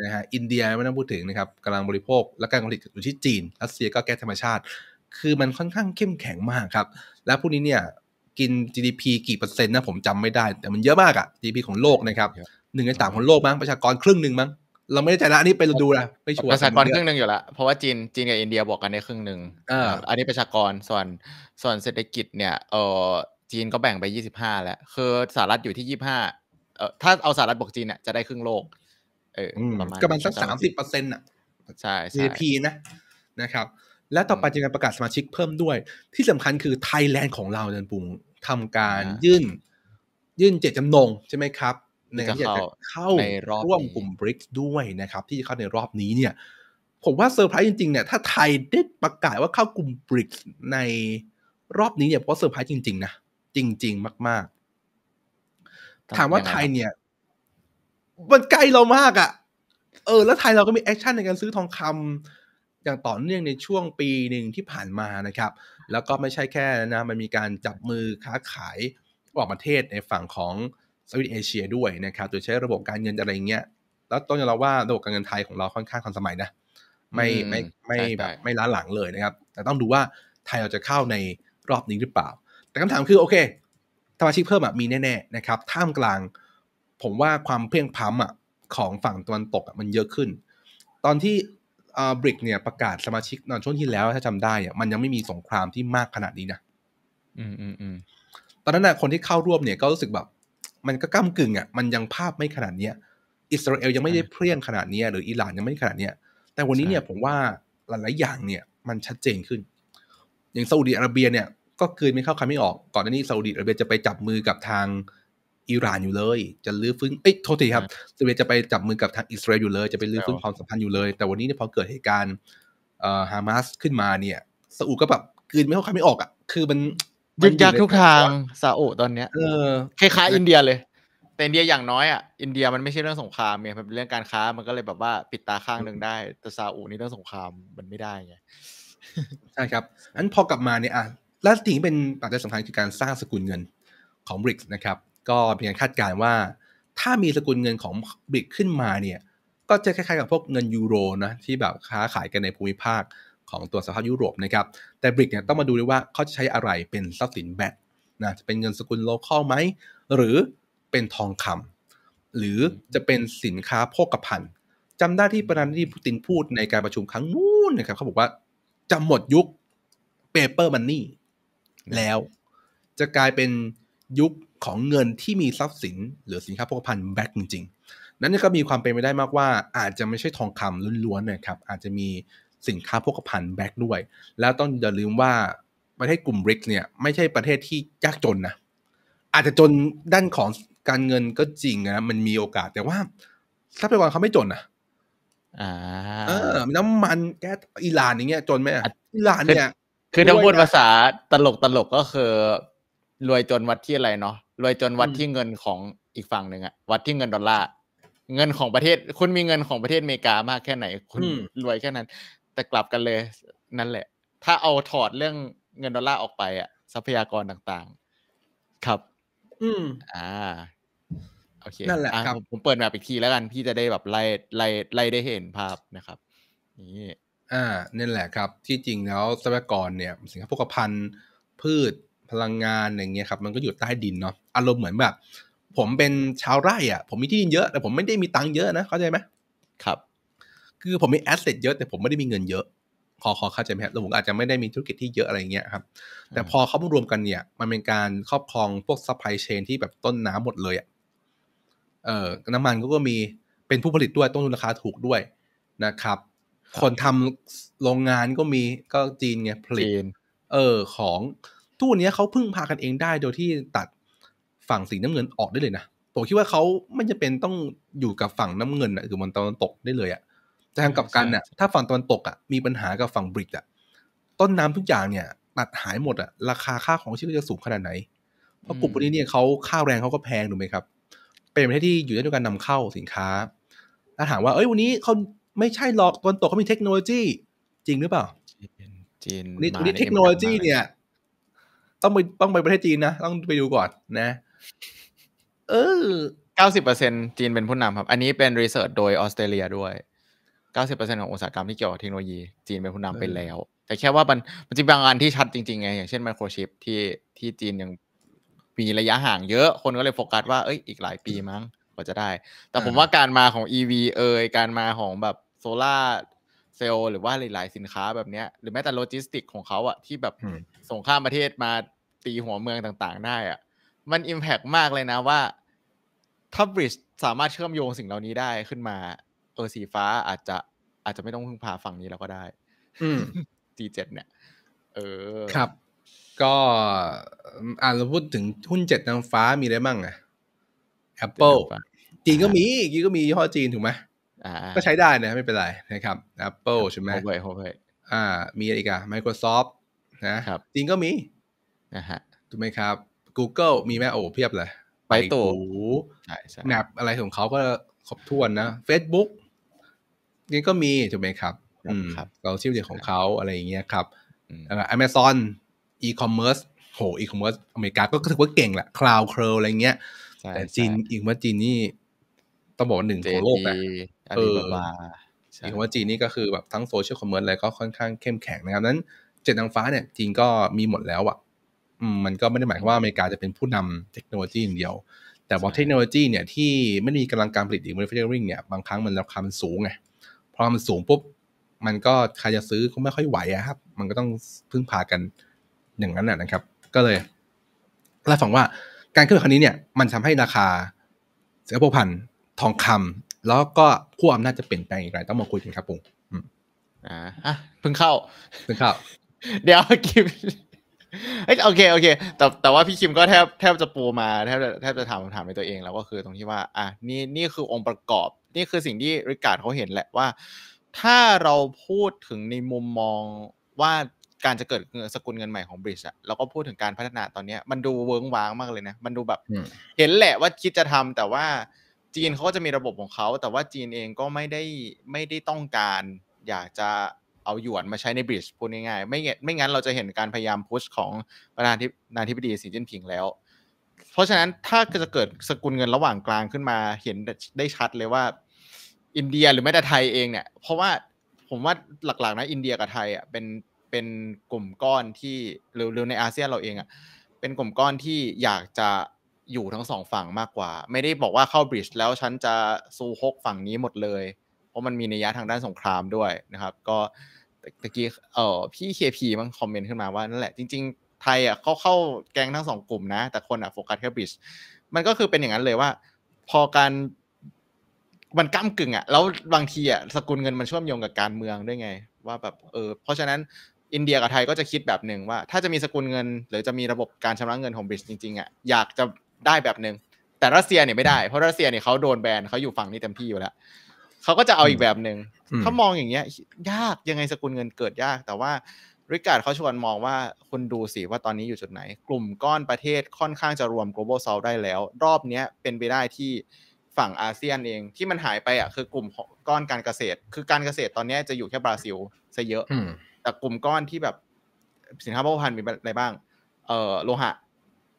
นะฮะอินเดียไม่ต้องพูดถึงนะครับกำลังบริโภคและการผลิตอยู่ที่จีนรัสเซียก็แก้ธรรมชาติ คือมันค่อนข้างเข้มแข็งมากครับ และพวกนี้เนี่ยกิน GDP กี่เปอร์เซ็นต์นะผมจำไม่ได้ แต่มันเยอะมากอะ GDP ของโลกนะครับหนึ่งในสามของโลกมั้งประชากรครึ่งหนึ่งมั้งเราไม่ได้ใจละอันนี้ไปดูนะไม่ชัวร์ประชากรครึ่งหนึ่งอยู่ละเพราะว่าจีนจีนกับอินเดียบอกกันในครึ่งหนึ่งอันนี้ประชากรส่วนส่วนเศรษฐกิจเนี่ยเออจีนก็แบ่งไปยี่สิบห้าแล้วคือสหรัฐอยู่ที่ยี่บห้าเออถ้าเอาสหรัฐบวกจีนเนี่ยจะได้ครึ่งโลกเออประมาณัสักสามสิบเปอร์เซ็นต์อ่ะใช่ GDP นะ นะครับ และต่อไปจะมีประกาศสมาชิกเพิ่มด้วยที่สำคัญคือไทยแลนด์ของเราเดินปุ่งทำการยื่นยื่นเจตจำนงใช่ไหมครับนาที่จะเข้าร่วมกลุ่มบริกด้วยนะครับ ที่จะเข้าในรอบนี้เนี่ย ผมว่าเซอร์ไพรส์จริง ๆ เนี่ยถ้าไทยได้ประกาศว่าเข้ากลุ่มบริกในรอบนี้เนี่ยเพราะเซอร์ไพรส์จริง ๆ นะ จริง ๆ มาก ๆ ถามว่าไทยเนี่ย มันใกล้เรามากอะ่ะ เออแล้วไทยเราก็มีแอคชั่นในการซื้อทองคำอย่างต่อเนื่องในช่วงปีหนึ่งที่ผ่านมานะครับ แล้วก็ไม่ใช่แค่นะ มันมีการจับมือค้าขายออกประเทศในฝั่งของสวิตเอเชียด้วยนะครับโดยใช้ระบบการเงินอะไรเงี้ยแล้วต้องยอมรับว่าระบบการเงินไทยของเราค่อนข้างทันสมัยนะไม่ไม่ไม่แบบไม่ล้าหลังเลยนะครับ แต่ต้องดูว่าไทยเราจะเข้าในรอบนี้หรือเปล่า แต่คำถามคือโอเคสมาชิกเพิ่มมีแน่ๆนะครับ ท่ามกลาง ผมว่าความเพียงพ้มอ่ะของฝั่งตะวันตกมันเยอะขึ้น ตอนที่บริก เนี่ยประกาศสมาชิกตอนช่วงที่แล้ว ถ้าจำได้มันยังไม่มีสงครามที่มากขนาดนี้นะอืมอืมอืมตอนนั้นนะคนที่เข้าร่วมเนี่ย ก็รู้สึกแบบมันก็ก้ากึ่งอ่ะ มันยังภาพไม่ขนาดเนี้ยอิสราเอลยังไม่ได้เพรียงขนาดนี้หรืออิหร่านยังไม่ขนาดเนี้ยแต่วันนี้เนี่ยผมว่าหลาย ๆ อย่างเนี่ย มันชัดเจนขึ้น อย่างซาอุดีอาระเบียเนี่ย ก็คืนไม่เข้าคำไม่ออก ก่อนหน้านี้ซาอุดีอาระเบียจะไปจับมือกับทางอิหร่านอยู่เลย จะลื้อฟื้นเอ้ย โทษทีครับซาอุดีจะไปจับมือกับทางอิสราเอลอยู่เลย จะไปลื้อฟื้นความสัมพันธ์อยู่เลย แต่วันนี้เนี่ยพอเกิดเหตุการณ์ฮามาสขึ้นมาเนี่ย ซาอุก็แบบคืนไม่เข้าคำไม่ออกอ่ะ คือมันยึดยักทุกทางซาอุตอนเนี้ยเออคล้าย ๆ อินเดียเลย แต่อินเดียอย่างน้อยอ่ะอินเดียมันไม่ใช่เรื่องสงครามไงมันเป็นเรื่องการค้ามันก็เลยแบบว่าปิดตาข้างหนึ่งได้ แต่ซาอุนี่เรื่องสงครามมันไม่ได้ไงใช่ครับอันพอกลับมาเนี่ยอ่ะล่าสุดที่เป็นปัจจัยสำคัญคือการสร้างสกุลเงินของบริกนะครับ ก็เป็นการคาดการณ์ว่าถ้ามีสกุลเงินของบริกขึ้นมาเนี่ย ก็จะคล้ายๆกับพวกเงินยูโรนะที่แบบค้าขายกันในภูมิภาคของตัวสภาพยุโรปนะครับ แต่บริกเนี่ยต้องมาดูด้วยว่าเขาจะใช้อะไรเป็นทรัพย์สินแบทนะจะเป็นเงินสกุลโลเคอลไหม หรือเป็นทองคำ หรือจะเป็นสินค้าโภคภัณฑ์จำได้ที่ประธานาธิบดีปูตินพูดในการประชุมครั้งนู้นนะครับเขาบอกว่าจะหมดยุคเปเปอร์มันนี่แล้วจะกลายเป็นยุคของเงินที่มีทรัพย์สิน หรือสินค้าโภคภัณฑ์แบกจริงๆ นั้นก็มีความเป็นไปได้มากว่า อาจจะไม่ใช่ทองคำล้วนๆนะครับอาจจะมีสินค้าโภคภัณฑ์แบ็กด้วย แล้วต้องอย่าลืมว่าประเทศกลุ่มริกเนี่ย ไม่ใช่ประเทศที่ยากจนนะอาจจะจนด้านของการเงินก็จริงนะมันมีโอกาสแต่ว่าทรัพยากรเขาไม่จนนะอน้ำมันแก๊สอิหร่านอย่างเงี้ยจนไหมอิหร่านเนี่ย คือถ้าพูดภาษาตลกตลกก็คือ รวยจนวัดที่อะไรเนาะรวยจนวัดที่เงินของอีกฝั่งหนึ่งอะวัดที่เงินดอลลาร์เงินของประเทศคุณมีเงินของประเทศอเมริกามากแค่ไหน คุณรวยแค่นั้นแต่กลับกันเลย นั่นแหละ ถ้าเอาถอดเรื่องเงินดอลลาร์ออกไปอะทรัพยากรต่างๆ ครับ อืม อ่าโอเคนั่นแหละครับผมเปิดแบบอีกทีแล้วกัน พี่จะได้แบบไล่ไล่ไล่ได้เห็นภาพนะครับนี่อ่านั่นแหละครับ ที่จริงแล้วทรัพยากรเนี่ย สินค้าพกพันพืชพลังงานอย่างเงี้ยครับ มันก็อยู่ใต้ดินเนาะอารมณ์เหมือนแบบ ผมเป็นชาวไร่อ่ะผมมีที่ดินเยอะ แต่ผมไม่ได้มีตังค์เยอะนะเข้าใจไหมครับคือผมมีแอสเซทเยอะแต่ผมไม่ได้มีเงินเยอะพอเข้าใจไหมครับแล้วผมอาจจะไม่ได้มีธุรกิจที่เยอะอะไรเงี้ยครับ แต่พอเขามารวมกันเนี่ย มันเป็นการครอบครองพวกซัพพลายเชนที่แบบต้นน้ำหมดเลยอะเอ่อ น้ำมันก็มี เป็นผู้ผลิตด้วย ต้นทุนราคาถูกด้วยนะครับ คนทำโรงงานก็มี ก็จีนไงผลิตเออ ของตู้นี้เขาพึ่งพากันเองได้ โดยที่ตัดฝั่งสีน้ำเงินออกได้เลยนะผมคิดว่าเขาไม่จะเป็นต้องอยู่กับฝั่งน้ำเงินอะคือมันตอนตกได้เลยอ่ะทางกลับกันเนี่ยถ้าฝั่งตะวันตกอ่ะมีปัญหากับฝั่งบริกอ่ะต้นน้ำทุกอย่างเนี่ยตัดหายหมด อ่ะราคาค่าของชีพจะสูงขนาดไหนเพราะกลุ่มพวกนี้เนี่ยเขาค่าแรงเขาก็แพงถูกไหมครับ เป็นประเทศที่อยู่ด้วยการนำเข้าสินค้าถ้าถามว่า เอ้ย วันนี้เขาไม่ใช่หรอกตะวันตกเขามีเทคโนโลยี จริงหรือเปล่าจีนนี่นี่เทคโนโลยีเนี่ย ต้องไปต้องไปประเทศจีนนะต้องไปดูก่อนนะ เออเก้าสิบเปอร์เซ็นจีนเป็นผู้นำครับ อันนี้เป็นรีเสิร์ชโดยออสเตรเลียด้วย90%ของอุตสาหกรรมที่เกี่ยวกับเทคโนโลยี จีนเป็นผู้นำไปแล้ว แต่แค่ว่ามันมันจะบางงานที่ชัดจริงๆไงอย่างเช่นไมโครชิปที่ที่จีนยังมีระยะห่างเยอะคนก็เลยโฟกัสว่าเอ้ยอีกหลายปีมั้งกว่าจะได้ แต่ผมว่าการมาของ EV เอ่ยการมาของแบบโซลา่าเซลล์หรือว่าหลายๆสินค้าแบบเนี้ยหรือแม้แต่โลจิสติกของเขาอะที่แบบส่งข้ามประเทศมาตีหัวเมืองต่างๆ ได้อะมันอิมแพกมากเลยนะว่าถ้าบริดสามารถเชื่อมโยงสิ่งเหล่านี้ได้ขึ้นมาเออสีฟ้าอาจจะอาจจะไม่ต้องพึ่งพาฝั่งนี้แล้วก็ได้ อืจ G7 เนี่ย เออ ครับ ก็อ่าเราพูดถึงหุ้นเจ็ดนางฟ้ามีอะไรบ้างอะ Apple จีนก็มีจีนก็มียี่ห้อจีนถูกไหมก็ใช้ได้นะไม่เป็นไรนะครับ Apple ใช่ไหมโอเค่โอเคยอ่า มีอะไรอีกอะ Microsoft นะครับจีนก็มีนะฮะ ถูกไหมครับ Google มีแม่โอ้เพียบเลยไปตู่แนบอะไรของเขาก็ครบถ้วนนะ Facebook นี่ก็มีถูกไหมครับครับเราชื่อเดียของเขาอะไรอย่างเงี้ยครับอเมซอนอีคอมเมิร์ซโหอีคอมเมิร์ซอเมริกาก็ถือว่าเก่งแหละคลาวเคลอะไรเงี้ยแต่จีนอีกว่าจีนนี่ต้องบอกว่าหนึ่งของโลกแหละเอออีกว่าจีนนี่ก็คือแบบทั้งโซเชียลคอมเมิร์ซอะไรก็ค่อนข้างเข้มแข็งนะครับ นั้นเจ็ดนางฟ้าเนี่ยจีนก็มีหมดแล้วอ่ะมันก็ไม่ได้หมายความว่าอเมริกาจะเป็นผู้นำเทคโนโลยีอย่างเดียว แต่ว่าเทคโนโลยีเนี่ยที่ไม่มีกำลังการผลิตอีกมันเฟรนด์ริงเนี่ย บางครั้งมันราคามันสูงไงพอมันสูงปุ๊บ มันก็ใครจะซื้อก็ไม่ค่อยไหวอะครับมันก็ต้องพึ่งพากัน อย่างนั้นนะครับ ก็เลยเราฟังว่าการขึ้นครั้งนี้เนี่ย มันทำให้ราคาสินค้าพภคันทองคำ แล้วก็ขั้วอำนาจจะเปลี่ยนแปลงอีกไร ต้องมาคุยกันครับปุงอ่าเพิ่งเข้าเพิ่งเข้า เดี๋ยวกิฟเฮ้ยโอเคโอเคแต่แต่ว่าพี่คิมก็แทบแทบจะปูมาแทบจะแทบจะถามคำถามในตัวเองแล้วก็คือตรงที่ว่า อ่ะนี่นี่คือองค์ประกอบ นี่คือสิ่งที่ริการ์ดเขาเห็นแหละว่า ถ้าเราพูดถึง ในมุมมองว่าการจะเกิดสกุลเงินใหม่ของบริษัทแล้วก็พูดถึงการพัฒนาตอนนี้มันดูเวิ้งว้างมากเลยนะ มันดูแบบ เห็นแหละว่าคิดจะทำ แต่ว่าจีนเขาก็จะมีระบบของเขาแต่ว่าจีนเองก็ไม่ได้ไม่ได้ต้องการอยากจะเอาหยวนมาใช้ในบริดจ์พูดง่ายๆไม่ไม่งั้นเราจะเห็นการพยายามพุชของประธานาทิบดีสีจิ้นผิงแล้ว เพราะฉะนั้นถ้าจะเกิดสกุลเงินระหว่างกลางขึ้นมาเห็นได้ชัดเลยว่าอินเดียหรือแม้แต่ไทยเองเนี่ย เพราะว่าผมว่าหลักๆนะ อินเดียกับไทยอ่ะเป็นเป็นกลุ่มก้อนที่หรือในอาเซียนเราเองอ่ะเป็นกลุ่มก้อนที่อยากจะอยู่ทั้งสองฝั่งมากกว่า ไม่ได้บอกว่าเข้าบริดจ์แล้วฉันจะซูฮกฝั่งนี้หมดเลยเพราะมันมีนัยยะทางด้านสงครามด้วยนะครับก็ตะกี้เออพี่เคพีมันคอมเมนต์ขึ้นมาว่านั่นแหละ จริง ๆไทยอ่ะเขาเข้าแกงทั้งสองกลุ่มนะ แต่คนอ่ะโฟกัสแค่บริดมันก็คือเป็นอย่างนั้นเลยว่า พอการมันก้ากึ่งอ่ะแล้วบางทีอ่ะสกุลเงินมันเชื่อมโยงกับการเมืองด้วยไง ว่าแบบเออเพราะฉะนั้นอินเดียกับไทยก็จะคิดแบบหนึ่งว่า ถ้าจะมีสกุลเงิน หรือจะมีระบบการชำระเงินของบริดจจริงๆอ่ะอยากจะได้แบบหนึ่งแต่รัสเซียเนี่ยไม่ได้เพราะรัสเซียเนี่ยเขาโดนแบนเขาอยู่ฝั่งนี้เต็มที่อยู่แล้วเขาก็จะเอาอีกแบบหนึ่งถ้ามองอย่างเงี้ยยากยังไงสกุลเงินเกิดยาก แต่ว่าริกาดเขาชวนมองว่าคุณดูสิว่าตอนนี้อยู่จุดไหน กลุ่มก้อนประเทศค่อนข้างจะรวม global south ได้แล้ว รอบเนี้ยเป็นไปได้ที่ฝั่งอาเซียนเองที่มันหายไปอ่ะคือกลุ่มก้อนการเกษตร คือการเกษตรตอนนี้จะอยู่แค่บราซิลซะเยอะแต่กลุ่มก้อนที่แบบสินค้าโภคภัณฑ์มีอะไรบ้างเอ่อโลหะ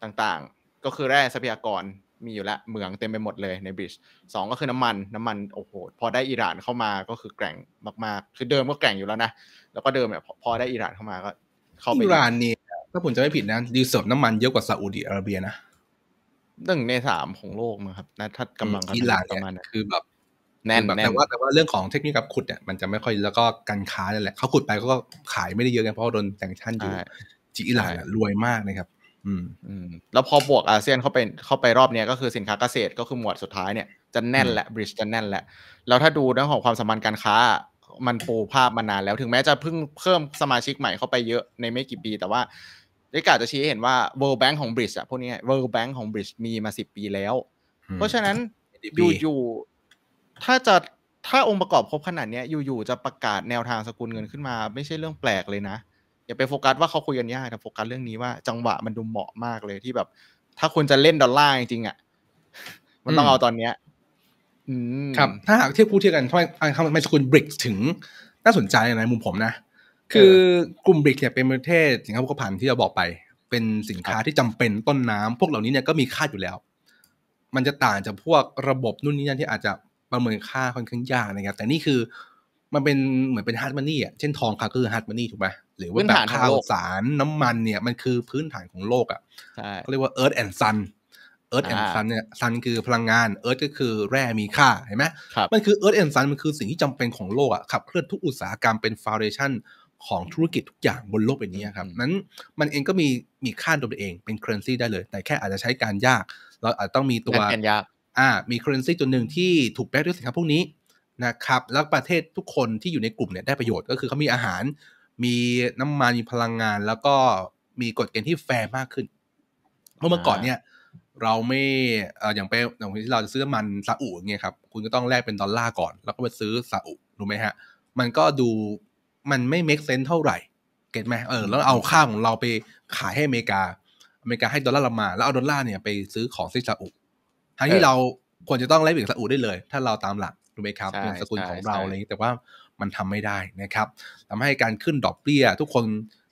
ต่างๆ ก็คือแร่ทรัพยากรมีอยู่ละเหมืองเต็มไปหมดเลยในบริชสองก็คือน้ำมัน น้ำมันโอ้โหพอได้อิหร่านเข้ามาก็คือแกร่งมากๆ คือเดิมก็แกร่งอยู่แล้วนะแล้วก็เดิมเนี่ยพอได้อิหร่านเข้ามาก็เข้าไปอิหร่านนี่ถ้าผมจะไม่ผิดนะดีเซลร์น้ำมันเยอะกว่าซาอุดีอาระเบียนะหนึ่งในสามของโลกนะครับนะถ้ากำลังอิหร่านประมาณคือแบบแน่นแบบแต่ว่าแต่ว่าเรื่องของเทคนิคกับขุดเนี่ยมันจะไม่ค่อยแล้วก็การค้านั่นแหละเขาขุดไปก็ขายไม่ได้เยอะไงเพราะโดนแต่งชั่นอยู่ จีอิหร่านรวยมากนะครับืมแล้วพอบวกอาเซียนเข้าไปเข้าไปรอบเนี้ยก็คือสินค้าเกษตรก็คือหมวดสุดท้ายเนี่ยจะแน่นแหละ บริจจะแน่นแหละ แล้วถ้าดูเรื่องของความสัมพันธ์การค้า มันปูภาพมานานแล้วถึงแม้จะเพิ่งเพิ่มสมาชิกใหม่เข้าไปเยอะในไม่กี่ปีแต่ว่าได้กาจะชี้เห็นว่า World Bank ของบริจอะพวกนี้ World Bank ของบริจมีมาสิบปีแล้ว เพราะฉะนั้นอยู่อยู่ถ้าจะถ้าองค์ประกอบครบขนาดนี้อยู่ๆจะประกาศแนวทางสกุลเงินขึ้นมา ไม่ใช่เรื่องแปลกเลยนะอย่าไปโฟกัสว่าเขาคุยกันยากแต่โฟกัสเรื่องนี้ว่า จังหวะมันดูเหมาะมากเลยที่แบบ ถ้าคุณจะเล่นดอลลาร์จริงๆอ่ะมันต้องเอาตอนเนี้ยครับ ถ้าหากเทียบคู่เทียบกันทำไมทำไมสกุลบริกถึงน่าสนใจในมุมผมนะ คือ กลุ่มบริกเนี่ยเป็นประเทศสินค้าโภคภัณฑ์ที่เราบอกไป เป็นสินค้าที่จำเป็นต้นน้ำ พวกเหล่านี้เนี่ยก็มีค่าอยู่แล้ว มันจะต่างจากพวกระบบนู่นนี่นั่นที่อาจจะประเมินค่าค่อนข้างยากนะครับแต่นี่คือมันเป็นเหมือนเป็นฮาร์ดมันนี่อ่ะเช่นทองค่ะก็คือฮาร์ดมันนี่ถูกไหมหรือว่าแบบข้าวสารน้ำมันเนี่ยมันคือพื้นฐานของโลกอ่ะเขาเรียกว่าเอิร์ธแอนด์ซันเอิร์ธแอนด์ซันเนี่ยซันคือพลังงานเอิร์ธก็คือแร่มีค่าเห็นไหมมันคือเอิร์ธแอนด์ซันมันคือสิ่งที่จำเป็นของโลกอ่ะขับเคลื่อนทุกอุตสาหกรรมเป็นฟาวเดชั่นของธุรกิจทุกอย่างบนโลกใบนี้ครับนั้นมันเองก็มีมีค่าตัวเองเป็นเคอร์เรนซีได้เลย แต่แค่อาจจะใช้การยากเราอาจต้องมีตัวยากอ่ามีเคอร์เรนซีตัวหนึ่งที่ถูกแปกด้วยสินค้าพวกนี้นะครับแล้วประเทศทุกคนที่อยู่ในกลุ่มเนี่ยได้ประโยชน์ก็คือเขามีอาหารมีน้ำมันมีพลังงานแล้วก็มีกฎเกณฑ์ที่แฟร์มากขึ้นเมื่อเมื่อก่อนเนี่ย เราไม่เอออย่างไปอย่างที่เราจะซื้อมันซาอุงเงี้ยครับคุณก็ต้องแลกเป็นดอลลาร์ก่อนแล้วก็ไปซื้อซาอุรู้ไหมฮะ มันก็ดูมันไม่เม็กเซนเท่าไหร่เก็ตไหมเออแล้วเอาค่าของเราไปขายให้อเมริกา อเมริกาให้ดอลลาร์เรามาแล้วเอาดอลลาร์เนี่ยไปซื้อของซีซาอุ ทั้งที่เราควรจะต้องแลกเป็นซาอุได้เลย ถ้าเราตามหลักรู้ไหมครับเป็นสกุลของเราอะไรอย่างนี้แต่ว่ามันทำไม่ได้นะครับทำให้การขึ้นดอกเบี้ยทุกคน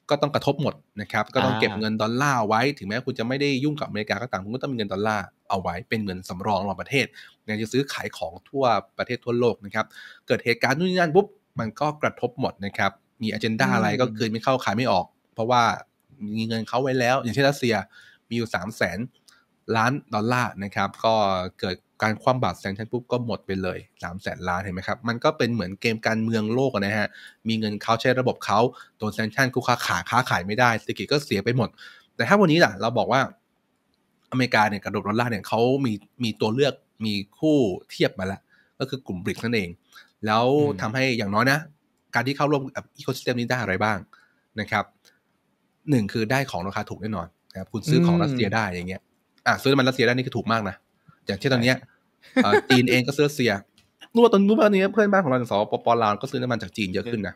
ก็ต้องกระทบหมดนะครับก็ต้องเก็บเงินดอลลาร์ไว้ ถึงแม้คุณจะไม่ได้ยุ่งกับอเมริกาก็ตามคุณก็ต้องมีเงินดอลลาร์เอาไว้เป็นเหมือนสำรองรองประเทศในจะซื้อขายของทั่วประเทศทั่วโลกนะครับเกิดเหตุการณ์นู่นนี่นั่นปุ๊บมันก็กระทบหมดนะครับมีอเจนดาอะไรก็คืนไม่เข้าขายไม่ออก เพราะว่ามีเงินเขาไว้แล้ว อย่างเช่นรัสเซียมีอยู่สามแสนล้านดอลลาร์นะครับ ก็เกิดการคว่ำบาตรแซงชันปุ๊บก็หมดไปเลย3ามแสนล้านเห็นไหมครับ มันก็เป็นเหมือนเกมการเมืองโลกนะฮะ มีเงินเขาใช้ระบบเขาโดนแซงชันคู่ค้าขาค้าขายไม่ได้เศรษฐกิจก็เสียไปหมด แต่ถ้าวันนี้ล่ะเราบอกว่า อเมริกาเนี่ยกรดดดอลลาร์เนี่ยเขามีมีตัวเลือกมีคู่เทียบมาแล้ว ก็คือกลุ่มบริกนั่นเอง แล้วทำให้อย่างน้อยนะ การที่เข้าร่วมกับอีโคซิสเต็มนี้ได้อะไรบ้างนะครับหนึ่งคือได้ของราคาถูกแน่นอนนะครับคุณซื้อของรัสเซียได้อย่างเงี้ยอ่ะซื้อน้ำมันรัสเซียได้นี่คือถูกมากนะอย่างเช่นตอนเนี้ยจีนเองก็ซื้อรัสเซียรู้ว่าตอนรู้ว่านี้เพื่อนบ้านของเราอย่างสปปลาวก็ซื้อน้ำมันจากจีนเยอะขึ้นนะ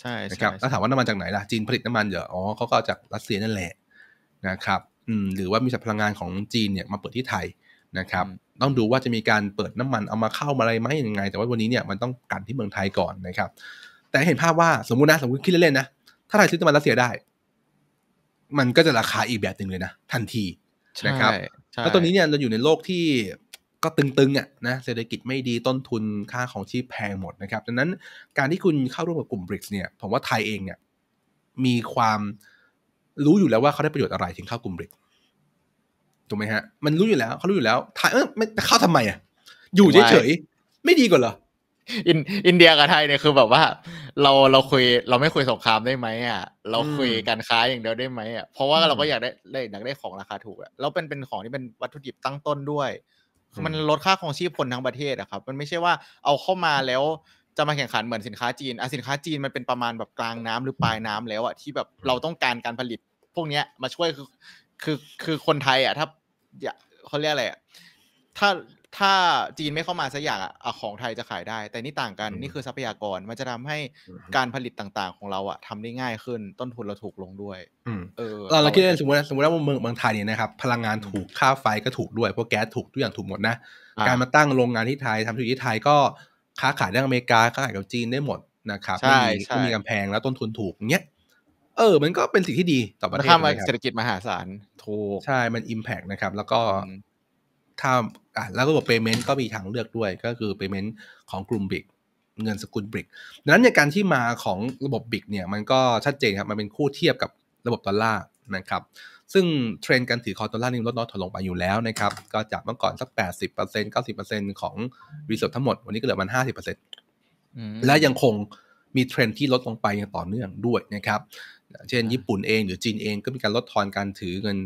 ใช่ครับแล้วถามว่าน้ำมันจากไหนล่ะ จีนผลิตน้ำมันเหรออ๋อเขาก็จากรัสเซียนั่นแหละนะครับ อืมหรือว่ามีสัพลังงานของจีนเนี่ยมาเปิดที่ไทยนะครับ ต้องดูว่าจะมีการเปิดน้ำมันเอามาเข้ามาอะไรไหมยังไง แต่ว่าวันนี้เนี่ยมันต้องกันที่เมืองไทยก่อนนะครับ แต่เห็นภาพว่าสมมุตินะสมมติคิดเล่นๆนะถ้าไทยซื้อน้ำมันรัสเซียได้ มันก็จะราคาอีกแบบหนึ่งเลยนะทันทีนะครับแล้วตอนนี้เนี่ยเราอยู่ในโลกที่ก็ตึงๆอ่ะนะเศรษฐกิจไม่ดีต้นทุนค่าของชีพแพงหมดนะครับดังนั้นการที่คุณเข้าร่วมกับกลุ่มบริกเนี่ยผมว่าไทยเองเนี่ยมีความรู้อยู่แล้วว่าเขาได้ประโยชน์อะไรถึงเข้ากลุ่มบริกถูกไหมฮะมันรู้อยู่แล้วเขารู้อยู่แล้วไทยเออไม่เข้าทำไมอ่ะอยู่เฉยๆไม่ดีกว่าเหรออินอินเดียกับไทยเนี่ยคือแบบว่าเราเราคุยเราไม่คุยสงครามได้ไหมอ่ะ เราคุยการค้าอย่างเดียวได้ไหมอ่ะเพราะว่าเราก็อยากได้ได้อยากได้ของราคาถูกอ่ะแล้วเป็นเป็นของที่เป็นวัตถุดิบตั้งต้นด้วยมันลดค่าของชีพคนทั้งประเทศอะครับ มันไม่ใช่ว่าเอาเข้ามาแล้วจะมาแข่งขันเหมือนสินค้าจีนอ่ะสินค้าจีนมันเป็นประมาณแบบกลางน้ำหรือปลายน้ำแล้วอ่ะที่แบบเราต้องการการผลิต พวกเนี้ยมาช่วยคือคือคือคนไทยอ่ะถ้าเขาเรียกอะไรอ่ะถ้าถ้าจีนไม่เข้ามาสักอย่างอะของไทยจะขายได้ แต่นี่ต่างกันนี่คือทรัพยากรมันจะทำให้การผลิตต่าง ๆ ของเราอะทำได้ง่ายขึ้นต้นทุนเราถูกลงด้วยเออเราคิดสมมติสมมติว่าเมืองเมืองไทยเนี่ยนะครับพลังงานถูกค่าไฟก็ถูกด้วยเพราะแก๊สถูกทุกอย่างถูกหมดนะการมาตั้งโรงงานที่ไทยทำธุรกิจที่ไทยก็ค้าขายได้อเมริกาค้าขายกับจีนได้หมดนะครับไม่มีไม่มีกำแพงแล้วต้นทุนถูกเนี้ยเออมันก็เป็นสิ่งที่ดีต่อประเทศนะครับเศรษฐกิจมหาศาลถูกใช่มันอิมแพกนะครับ แล้วก็ถ้าอ่ะแล้วระบบ p a เมนต์ก็มีทางเลือกด้วยก็คือเปเมนต์ของกลุ่มบิ i เงินสกุลบิ i ดังนั้นในการที่มาของระบบบิ i เนี่ย มันก็ชัดเจนครับ มันเป็นคู่เทียบกับระบบดอลลาร์นะครับ ซึ่งเทรนด์การถือคอดอลลาร์นี่ลดน้อยถอยลงไปอยู่แล้วนะครับ ก็จากเมื่อก่อนสัก80% 90%ของรีสอร์ททั้งหมดวันนี้ก็เหลือมัน50%และยังคงมีเทรนด์ที่ลดลงไปอย่างต่อเนื่องด้วยนะครับ เช่นญี่ปุ่นเองหรือจีนเองก็มีการลดทอนการถือเงิน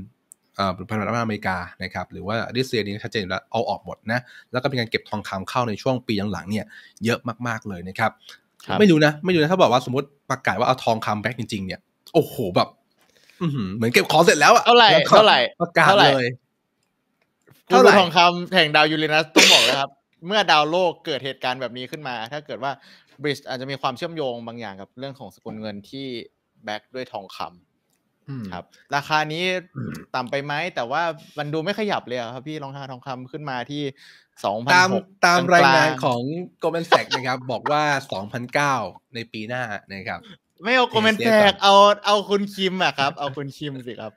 พันธบัตรอเมริกานะครับหรือว่า ดิเซียนี้ชัดเจนแล้วเอาออกหมดนะแล้วก็เป็นการเก็บทองคำเข้าในช่วงปีหลังๆเนี่ยเยอะมากๆเลยนะครับ ไม่รู้นะ ไม่รู้นะถ้าบอกว่าสมมติประกาศว่าเอาทองคำแบ็กจริงๆ เนี่ยโอ้โหแบบเหมือนเก็บของเสร็จแล้วอะเท่าไหร่เท่าไหร่ประกาศเลย เท่าไหร่ทองคำแห่งดาวยูเรนัสต้องบอกนะครับเมื่อดาวโลกเกิดเหตุการณ์แบบนี้ขึ้นมา ถ้าเกิดว่าบริสอาจจะมีความเชื่อมโยงบางอย่างกับเรื่องของสกุลเงินที่แบ็กด้วยทองคำครับราคานี้ต่ำไปไหม แต่ว่ามันดูไม่ขยับเลยครับพี่รองคาทองคำขึ้นมาที่สองพันตามตามรายงานของ Goldman Sachs นะครับบอกว่าสองพันเก้าในปีหน้านะครับไม่เอา Goldman Sachs เอาเอาคุณคิมอะครับ เอาคุณคิมสิครับ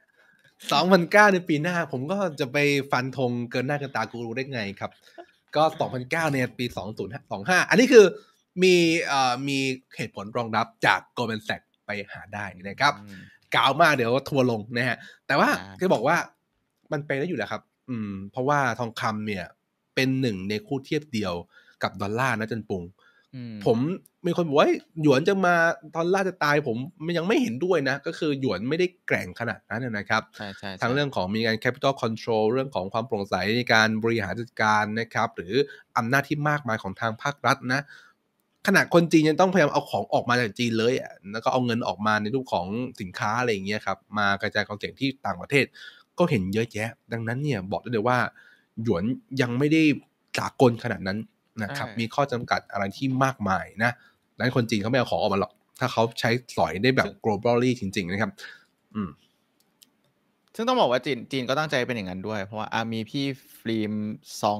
สองพันเก้าในปีหน้าผมก็จะไปฟันธงเกินหน้าเกินตากูรู้ได้ไงครับ ก็สองพันเก้านปีสองศูนย์สองห้าอันนี้คือมีเอ่อมีเหตุผลรองรับจาก Goldman Sachs ไปหาได้นะครับกาวมาก เดี๋ยวทัวลงนะฮะ แต่ว่าจะบอกว่ามันเป็นได้อยู่แล้วครับ อืม เพราะว่าทองคำเนี่ย เป็นหนึ่งในคู่เทียบเดียวกับดอลลาร์นะจันปุงผมมีคนบอกว่าหยวนจะมาตอนล่าจะตายผมยังไม่เห็นด้วยนะ ก็คือหยวนไม่ได้แกร่งขนาดนั้นนะครับ ทั้งเรื่องของมีการแคปิตอลคอนโทรลเรื่องของความโปร่งใสในการบริหารจัดการนะครับ หรืออำนาจที่มากมายของทางภาครัฐนะขนาดคนจีนยังต้องพยายามเอาของออกมาจากจีนเลยอ่ะแล้วก็เอาเงินออกมาในรูปของสินค้าอะไรอย่างเงี้ยครับ มากระจายความเสี่ยงที่ต่างประเทศก็เห็นเยอะแยะ ดังนั้นเนี่ยบอกได้เลยว่าหยวนยังไม่ได้สากลขนาดนั้นนะครับ มีข้อจำกัดอะไรที่มากมาย นะ ดังนั้นคนจีนเขาไม่เอาของออกมาหรอก ถ้าเขาใช้สอยได้แบบ globally จริง ๆ นะครับ อืม ซึ่งต้องบอกว่าจีนจีนก็ตั้งใจเป็นอย่างนั้นด้วย เพราะว่ามีพี่ฟิล์มซอง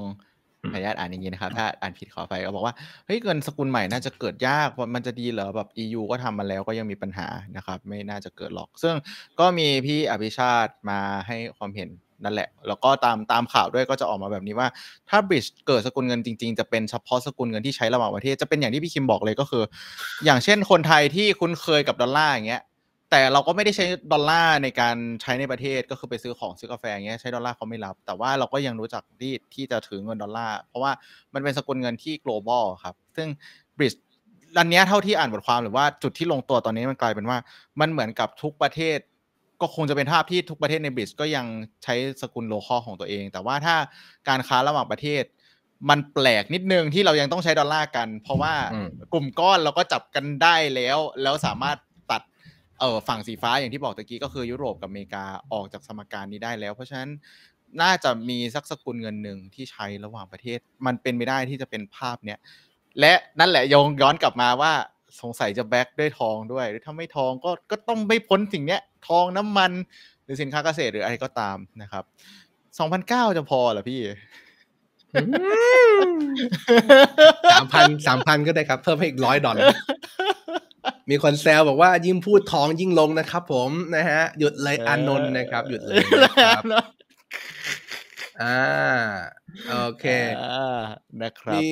ขออนุญาตอ่านอย่างนี้นะครับ ถ้าอ่านผิดขอไปก็บอกว่า เฮ้ยเงินสกุลใหม่น่าจะเกิดยาก มันจะดีเหรอแบบ EU ก็ทำมาแล้วก็ยังมีปัญหานะครับ ไม่น่าจะเกิดหรอก ซึ่งก็มีพี่อภิชาติมาให้ความเห็นนั่นแหละ แล้วก็ตามตามข่าวด้วยก็จะออกมาแบบนี้ว่า ถ้าบริดจ์เกิดสกุลเงินจริงๆจะเป็นเฉพาะสกุลเงินที่ใช้ระหว่างประเทศจะเป็นอย่างที่พี่คิมบอกเลยก็คืออย่างเช่นคนไทยที่คุ้นเคยกับดอลลาร์อย่างเงี้ยแต่เราก็ไม่ได้ใช้ดอลลาร์ในการใช้ในประเทศก็คือไปซื้อของซื้อกาแฟเงี้ยใช้ดอลลาร์เขาไม่รับ แต่ว่าเราก็ยังรู้จักที่ที่จะถือเงินดอลลาร์เพราะว่ามันเป็นสกุลเงินที่ global ครับ ซึ่งบริดอันนี้เท่าที่อ่านบทความหรือว่าจุดที่ลงตัวตอนนี้มันกลายเป็นว่ามันเหมือนกับทุกประเทศ ก็คงจะเป็นภาพที่ทุกประเทศในบริดก็ยังใช้สกุลโลคอลของตัวเอง แต่ว่าถ้าการค้าระหว่างประเทศ มันแปลกนิดนึงที่เรายังต้องใช้ดอลลาร์กัน เพราะว่ากลุ่มก้อนเราก็จับกันได้แล้วแล้วสามารถเออฝั่งสีฟ้าอย่างที่บอกตะกี้ก็คือยุโรปกับอเมริกาออกจากสมการนี้ได้แล้ว เพราะฉะนั้นน่าจะมีสักสกุลเงินหนึ่งที่ใช้ระหว่างประเทศ มันเป็นไม่ได้ที่จะเป็นภาพเนี้ยและนั่นแหละยงย้อนกลับมาว่าสงสัยจะแบกด้วยทองด้วย หรือถ้าไม่ทอง ก็ก็ต้องไม่พ้นสิ่งเนี้ย ทองน้ำมันหรือสินค้าเกษตรหรืออะไรก็ตามนะครับ สองพันเก้าจะพอเหรอพี่สามพันสามพันก็ได้ครับเพิ่มให้อีกร้อยดอลมีคนแซวบอกว่ายิ่งพูดท้องยิ่งลงนะครับ ผมนะฮะหยุดเลยอานนท์นะครับ หยุดเลยนะครับ อ่าโอเคนะครับมี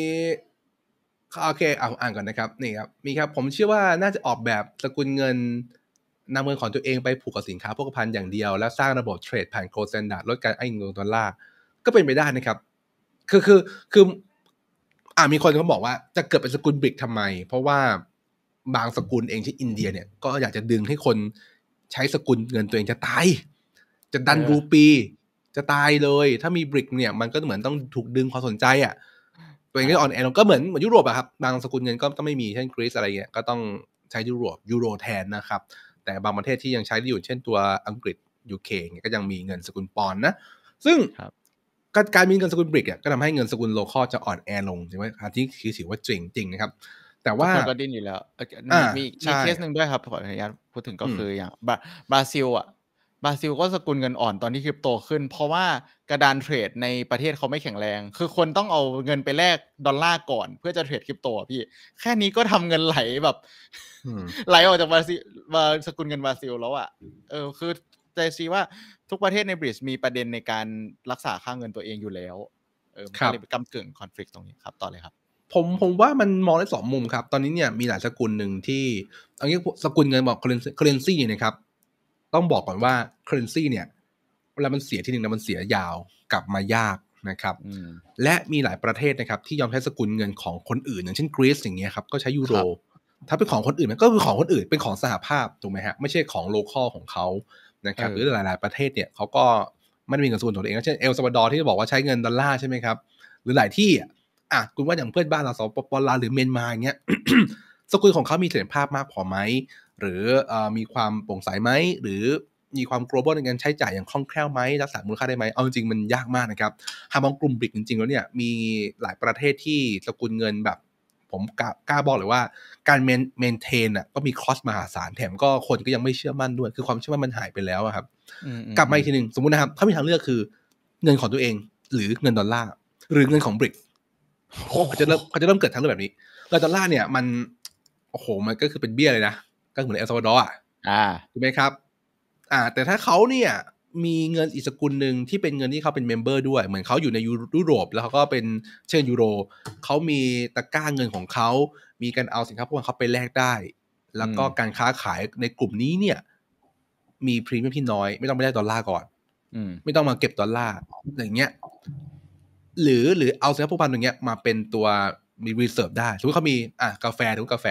โอเคเอาอ่านก่อนนะครับนี่ครับมีครับ ผมเชื่อว่าน่าจะออกแบบสกุลเงินนำเงินของตัวเองไปผูกกับสินค้าพวกพันอย่างเดียวแล้วสร้างระบบเทรดผ่านโกลเซนดาร์ลดการอ้งเงินดอลลาร์ก็เป็นไปได้นะครับคือคือคืออ่ามีคนเขาบอกว่า จะเกิดเป็นสกุลบิกทำไม เพราะว่าบางสกุลเองที่อินเดียเนี่ย ก็อยากจะดึงให้คนใช้สกุลเงินตัวเองจะตาย จะดันรูปี จะตายเลย ถ้ามีบริกเนี่ยมันก็เหมือนต้องถูกดึงความสนใจอะ่ะตัวเองก็อ่อนแอลงก็เหมือน เหมือนยุโรปอะครับบางสกุลเงินก็ต้องไม่มีเช่นกรีซอะไรเงี้ยก็ต้องใช้ยุโรปยูโรแทนนะครับแต่บางประเทศที่ยังใช้ได้อยู่เช่นตัวอังกฤษยูเคเนี่ยก็ยังมีเงินสกุลปอนนะ ซึ่งการมีเงินสกุลบริกเนี่ยก็ทำให้เงินสกุลโลคอลจะอ่อนแอลงใช่ไหมทัี่คือถือว่าจริงจริงนะครับแต่ว่าก็ดิ้นอยู่แล้วมีมีเคสหนึ่งด้วยครับขออนุญาตพูดถึงก็คืออย่างบราซิลอ่ะบราซิลก็สกุลเงินอ่อนตอนที่คริปโตขึ้น เพราะว่ากระดานเทรดในประเทศเขาไม่แข็งแรง คือคนต้องเอาเงินไปแลกดอลลาร์ก่อนเพื่อจะเทรดคริปโตพี่ แค่นี้ก็ทำเงินไหลแบบ ไหลออกจากบราซิลสกุลเงินบราซิลแล้วอ่ะเออ คือใจซีว่าทุกประเทศในบริสมีประเด็นในการรักษาค่าเงินตัวเองอยู่แล้วเออนเลยกำกึ่งคอนฟ lict ตรงนี้ครับต่อเลยครับผมผมว่ามันมองได้สองมุมครับ ตอนนี้เนี่ยมีหลายสกุลหนึ่งที่เอางี้สกุลเงินบอกเคอร์เรนซีเนี่ยครับต้องบอกก่อนว่าเคอร์เรนซีเนี่ยเวลามันเสียทีหนึ่งแล้วมันเสียยาวกลับมายากนะครับและมีหลายประเทศนะครับ ที่ยอมใช้สกุลเงินของคนอื่น อย่างเช่นกรีซอย่างเงี้ยครับก็ใช้ยูโรถ้าเป็นของคนอื่น มันก็คือของคนอื่นเป็นของสหภาพถูกไหมฮะไม่ใช่ของโลคอลของเขานะครับ หรือหลาย ๆประเทศเนี่ยเขาก็ไม่ได้มีเงินสกุลของตัวเองเช่นเอลซาวาดอร์ที่บอกว่าใช้เงินดอลลาร์ใช่ไหมครับหรือหลายที่อ่ะคุณว่าอย่างเพื่อนบ้านเราสปปลาหรือเมียนมาอย่างเงี้ยสกุลของเขามีเสถียรภาพมากพอไหมหรืออมีความโปร่งใสไหมหรือมีความ global ในการใช้จ่ายอย่างคล่องแคล่วไหมรักษามูลค่าได้ไหมเอาจริงมันยากมากนะครับหากมองกลุ่มบิกจริงๆแล้วเนี่ยมีหลายประเทศที่สกุลเงินแบบผมกล้าบอกเลยว่าการเมนเทนอ่ะก็มีคอสมหาศาลแถมก็คนก็ยังไม่เชื่อมั่นด้วย คือความเชื่อมั่นมันหายไปแล้วครับกลับมาอีกทีหนึ่งสมมุตินะครับถ้ามีทางเลือกคือเงินของตัวเองหรือเงินดอลลาร์หรือเงินของบริกเขาจะเริ่มเขาจะเริ่มเกิดทางเรื่องแบบนี้แล้วดอลลาร์เนี่ยมันโอ้โหมันก็คือเป็นเบี้ยเลยนะก็เหมือนเอลซาวาดอร์อ่าถูกไหมครับ อ่า แต่ถ้าเขาเนี่ยมีเงินอีกสกุลหนึ่งที่เป็นเงินที่เขาเป็นเมมเบอร์ด้วยเหมือนเขาอยู่ในยุโรป แล้วเขาก็เป็นเช่นยูโรเขามีตะกร้าเงินของเขา มีการเอาสินค้าพวกนนั้เขาไปแลกได้ แล้วก็การค้าขายในกลุ่มนี้เนี่ย มีพรีเมียมที่น้อย ไม่ต้องไปแลกดอลลาร์ก่อนไม่ต้องมาเก็บดอลลาร์อย่างเงี้ยหรือหรือเอาสินค้าผูกพันตรงเนี้ยมาเป็นตัวมีรีเซิร์ฟได้ สมมติเขามีอ่ะกาแฟถุงกาแฟ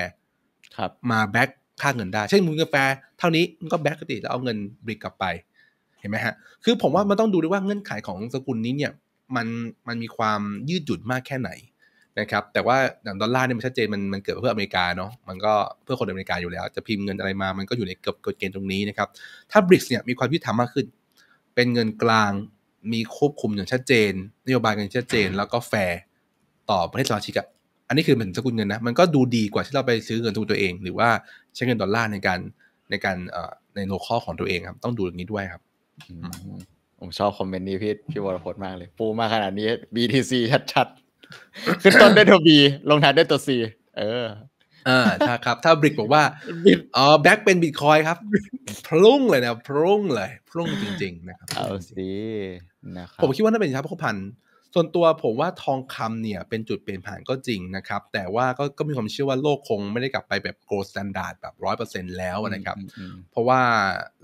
ครับมาแบ็กค่าเงินได้เช่นมูลกาแฟ เท่านี้มันก็แบ็กกติแล้วเอาเงินบริกกลับไปเห็นไหมฮะคือผมว่ามันต้องดูด้วยว่าเงื่อนไขของสกุลนี้เนี่ยมันมันมีความยืดหยุ่นมากแค่ไหนนะครับแต่ว่าอย่างดอลลาร์เนี่ยมันชัดเจนมันมันเกิดเพื่ออเมริกาเนาะมันก็เพื่อคนอเมริกาอยู่แล้ว จะพิมพ์เงินอะไรมามันก็อยู่ในกฎเกณฑ์ตรงนี้นะครับถ้าบริกเนี่ยมีความยืดธรรมมากขึ้น เป็นเงินกลางมีควบคุมอย่างชัดเจนนโยบายกันชัดเจน แล้วก็แฟร์ต่อประเทศสมาชิกอะอันนี้คือเป็นสกุลเงินนะ มันก็ดูดีกว่าที่เราไปซื้อเงินทุนตัวเอง หรือว่าใช้เงินดอลลาร์ในการในการในโลคอลของตัวเองครับ ต้องดูอย่างนี้ด้วยครับผมชอบคอมเมนต์นี้พี่พี่วรพจน์มากเลย ปูมาขนาดนี้ BTC ชัดๆ ขึ้นต้นด้วยตัว B ลงท้ายด้วยตัว C เอออ่าถ้าครับถ้าบริกบอกว่าอ๋อแบ็กเป็นบิตคอยครับพรุ่งเลยนะพรุ่งเลยพรุ่งจริงๆนะครับเอาสินะครับผมคิดว่าน่าเป็นครับพวกพันส่วนตัวผมว่าทองคำเนี่ยเป็นจุดเปลี่ยนผ่านก็จริงนะครับแต่ว่าก็ก็มีความเชื่อว่าโลกคงไม่ได้กลับไปแบบโกลด์สแตนดาร์ดแบบร้อยเปอร์เซ็นแล้วนะครับเพราะว่า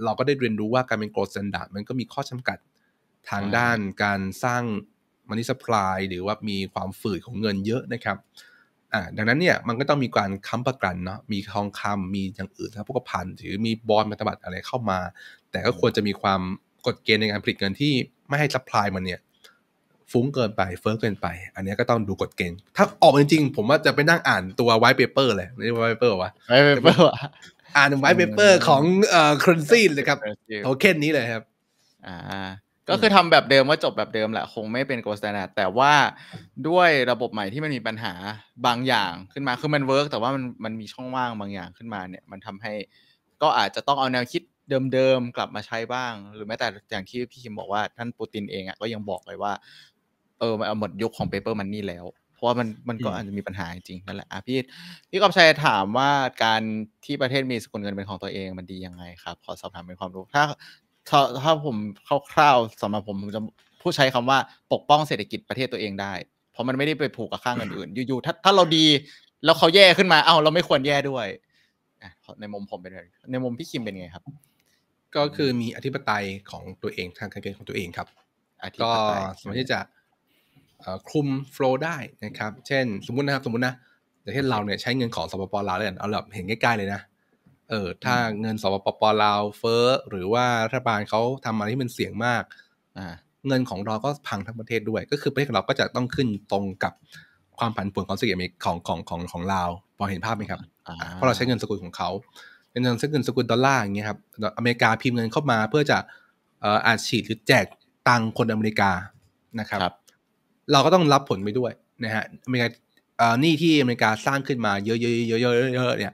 เราก็ได้เรียนรู้ว่าการเป็นโกลด์สแตนดาร์ดมันก็มีข้อจำากัดทางด้านการสร้างมันนี่สป라이หรือว่ามีความฝืดของเงินเยอะนะครับอ่าดังนั้นเนี่ยมันก็ต้องมีการค้ำประกันเนาะมีทองคำมีอย่างอื่นนะพวกพันหรือมีบอลมัตบัตอะไรเข้ามา แต่ก็ควรจะมีความกฎเกณฑ์ในการผลิตเงินที่ไม่ให้ซัพพลายมันเนี่ยฟุ้งเกินไปเฟ้อเกินไป อันนี้ก็ต้องดูกฎเกณฑ์ถ้าออกจริงๆ ผมว่าจะไปนั่งอ่านตัวไวท์เปเปอร์เลยนี่ไวท์เปเปอร์วะไวท์เปเปอร์วอ่านไวท์เปเปอร์ของเอ่อครุนซีนเลยครับโทเค็นนี้เลยครับ อ่าก็คือทำแบบเดิมว่าจบแบบเดิมแหละคงไม่เป็นโกสแตนดาร์ดแต่ว่าด้วยระบบใหม่ที่มันมีปัญหาบางอย่างขึ้นมาคือมันเวิร์กแต่ว่ามันมันมีช่องว่างบางอย่างขึ้นมาเนี่ย มันทำให้ก็อาจจะต้องเอาแนวคิดเดิมๆกลับมาใช้บ้าง หรือแม้แต่อย่างที่พี่คิมบอกว่า ท่านปูตินเองอ่ะก็ยังบอกเลยว่าเออมัหมดยุคของเปเปอร์มันนี่แล้ว เพราะว่ามันมันก็อาจจะมีปัญหาจริงนั่นแหละอ่ะพี่พี่กอบชัยถามว่าการที่ประเทศมีสกุลเงินเป็นของตัวเองมันดียังไงครับขอสอบถามเป็นความรู้ถ้าถ้าถ้าผมคร่าวๆสำหรับผม ผมจะผู้ใช้คำว่าปกป้องเศรษฐกิจประเทศตัวเองได้ เพราะมันไม่ได้ไปผูกกับข้างอื่นๆอยู่ๆถ้าถ้าเราดี แล้วเขาแย่ขึ้นมาเอ้าเราไม่ควรแย่ด้วยในมุมผมเป็นไงในมุมพี่คิมเป็นไงครับ ก็คือมีอธิปไตยของตัวเองทางการเงินของตัวเองครับก็สมมติจะคุมโฟล์ได้นะครับเช่น สมมตินะครับสมมตินะอย่างเช่นเราเนี่ยใช้เงินของสปปลาวเลยเอาแบบเห็นใกล้ๆเลยนะเออถ้าเงินสปปลาวเฟอ้อหรือว่ารัฐบาลเขาทำอะไรที่มันเสี่ยงมากอ่าเงินของเราก็พังทั้งประเทศด้วย ก็คือ ประเทศของเราก็จะต้องขึ้นตรงกับความผันผวนของเศรษฐกิจของของของของลาวพอเห็นภาพไหมครับเพราะเราใช้เงินสกุลของเขาเป็นเงินสกุลดอลลาร์อย่างเงี้ยครับอเมริกาพิมพ์เงินเข้ามา เพื่อจะอาจฉีดหรือแจกตังคนอเมริกานะครับ เราก็ต้องรับผลไปด้วยนะฮะ อเมริกานี่ที่อเมริกาสร้างขึ้นมาเยอะๆๆๆเนี่ย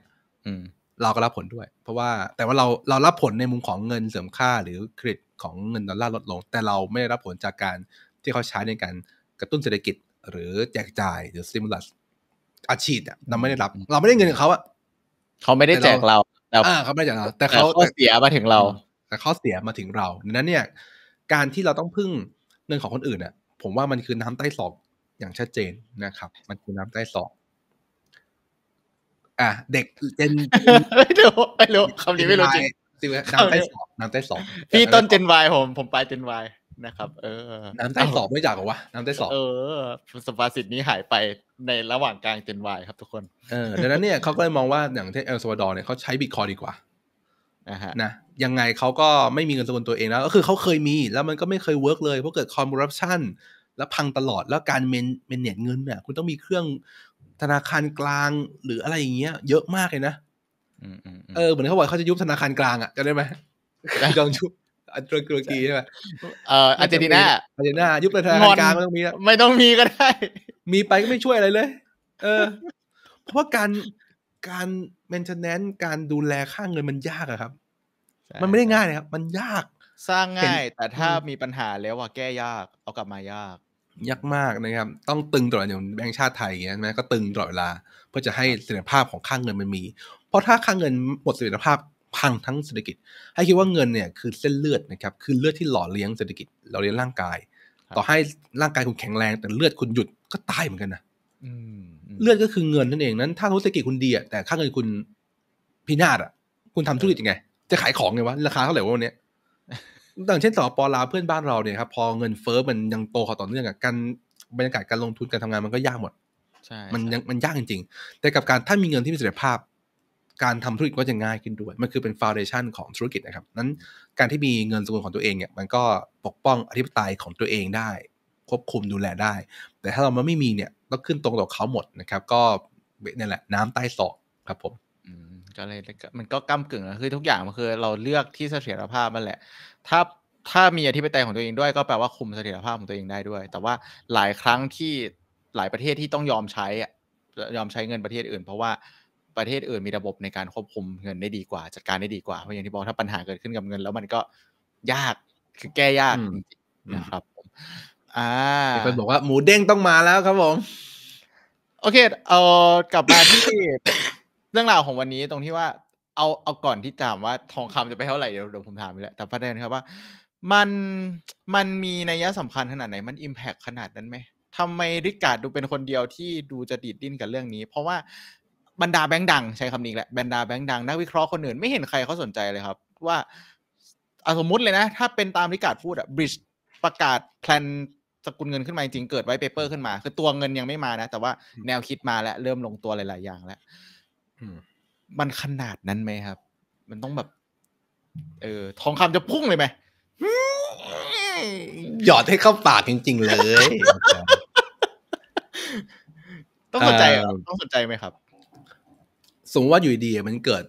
เราก็รับผลด้วย เพราะว่าแต่ว่าเราเรารับผลในมุมของเงินเสริมค่า หรือเครดิตของเงินดอลลาร์ลดลง แต่เราไม่ได้รับผลจากการที่เขาใช้ในการกระตุ้นเศรษฐกิจหรือแจกจ่าย หรือสติมูลัสอาชีพอ่ะเราไม่ได้รับ เราไม่ได้เงินของเขาอ่ะเขาไม่ได้แจกเราอ่าเขาไม่ได้แจกเราแต่เขาเสียมาถึงเราแต่เขาเสียมาถึงเราดังนั้นเนี่ยการที่เราต้องพึ่งเงินของคนอื่นเนี่ยผมว่ามันคือน้ำใต้ศอกอย่างชัดเจนนะครับ มันคือน้ำใต้ศอกอ่ะเด็กเจนไม่รู้ไม่รู้คำนี้ไม่รู้จริงน้ำใต้สองน้ำใต้สองพี่ต้นเจนวายผม ผมปลายเจนวายนะครับ เออน้ำใต้สองไม่จากหรอวะน้ำใต้สองเออสภาสิตนี้หายไปในระหว่างกลางเจนวายครับทุกคนเออดังนั้นเนี่ยเขาก็เลยมองว่าอย่างที่เอลซาวดอร์เนี่ยเขาใช้บิตคอยดีกว่านะยังไงเขาก็ไม่มีเงินสกุลตัวเองแล้ว ก็คือเขาเคยมีแล้วมันก็ไม่เคยเวิร์กเลยเพราะเกิดคอร์รัปชันแล้วพังตลอดแล้วการเมนเมนเนตเงินเนี่ยคุณต้องมีเครื่องธนาคารกลางหรืออะไรอย่างเงี้ยเยอะมากเลยนะเออเหมือนเขาบอกเขาจะยุบธนาคารกลางอ่ะจะได้ไหมกองยุบอันตุรกีใช่ไหมเอออาเจนตินาอาเจนตินายุบธนาคารกลางไม่ต้องมีแล้วไม่ต้องมีก็ได้ มีไปก็ไม่ช่วยอะไรเลย เออ เพราะว่าการการเมนเทนแนนซ์การดูแลค่าเงินมันยากอะครับ มันไม่ได้ง่ายนะครับมันยากสร้างง่าย แต่ถ้ามีปัญหาแล้วอะแก้ยากเอากลับมายากยากมากนะครับ ต้องตึงตลอดอย่างแบงก์ชาติไทยอย่างเงี้ยหมก็ตึงตลอดเวลา เพื่อจะให้เสถียรภาพของค่างเงินมันมี เพราะถ้าค่างเงินหมดเสถียรภาพพังทั้งเศรษฐกิจ ให้คิดว่าเงินเนี่ยคือเส้นเลือดนะครับ คือเลือดที่หล่อเลี้ยงเศรษฐกิจ เราเลี้ยงร่างกาย ต่อให้ร่างกายคุณแข็งแรง แต่เลือดคุณหยุดก็ตายเหมือนกันนะเลือดก็คือเงินนั่นเอง นั้นถ้าธุรกิจคุณดีอ่ะแต่ค่าเงินคุณพินาศอ่ะ คุณทำธุรกิจยังไง จะขายของไงวะ ราคาเท่าไหร่ววันนี้่างเช่นสปอลาวเพื่อนบ้านเราเนี่ยครับพอเงินเฟอ้อมันยังโตขอต่อเนื่องอ่ะการบรรยากาศการลงทุนการทำงานมันก็ยากหมดใช่มันยังมันยากจริงๆ แต่กับการถ้ามีเงินที่มีเสถียรภาพ การทำธุรกิจก็จะง่ายขึ้นด้วยมันคือเป็นฟาวเดชันของธุรกิจนะครับนั้นการที่มีเงินสกุลของตัวเองเนี่ย มันก็ปกป้องอธิปไตยของตัวเองได้ ควบคุมดูแลได้ แต่ถ้าเราไม่มีเนี่ยต้องขึ้นตรงต่อเขาหมดนะครับ ก็เนี่ยแหละ น้ำใต้ศอกครับผมก็เลยมันก็ก้ากึ่งนะคือทุกอย่างมันคือเราเลือกที่เสถียรภาพมันแหละ ถ้าถ้ามีอธิปไตยของตัวเองด้วยก็แปลว่าคุมเสถียรภาพของตัวเองได้ด้วย แต่ว่าหลายครั้งที่หลายประเทศที่ต้องยอมใช้ยอมใช้เงินประเทศอื่น เพราะว่าประเทศอื่นมีระบบในการควบคุมเงินได้ดีกว่า จัดการได้ดีกว่าเพราะอย่างที่บอกถ้าปัญหาเกิดขึ้นกับเงินแล้วมันก็ยากคือแก้ยากนะครับอ่าเป็นบอกว่าหมูเด้งต้องมาแล้ว ครับผมโอเค เอากลับมาที่เรื่องราวของวันนี้ตรงที่ว่าเอาเอาก่อนที่ถามว่าทองคำจะไปเท่าไหร่เดี๋ยวเดี๋ยวผมถามไปแล้วแต่ประเด็นครับว่ามันมันมีนัยสำคัญขนาดไหนมันอิมแพคขนาดนั้นไหมทำไมริกาดดูเป็นคนเดียวที่ดูจะดีดดิ้นกับเรื่องนี้ เพราะว่าบรรดาแบงค์ดัง ใช้คำนี้แหละบรรดาแบงค์ดัง นักวิเคราะห์คนอื่น ไม่เห็นใครเขาสนใจเลยครับ ว่าเอาสมมุติเลยนะ ถ้าเป็นตามริกาดพูดอะบริชประกาศแพลนสกุลเงินขึ้นมาจริงเกิดไว้เปเปอร์ขึ้นมา คือตัวเงินยังไม่มานะ แต่ว่าแนวคิดมาแล้วเริ่มลงตัวหลาย ๆ อย่างแล้วมันขนาดนั้นไหมครับ มันต้องแบบ เออทองคำจะพุ่งเลยไหม หยอดให้เข้าปากจริงๆเลย ต้องสนใจ ต้องสนใจไหมครับสมมติว่าอยู่ดีมันเกิด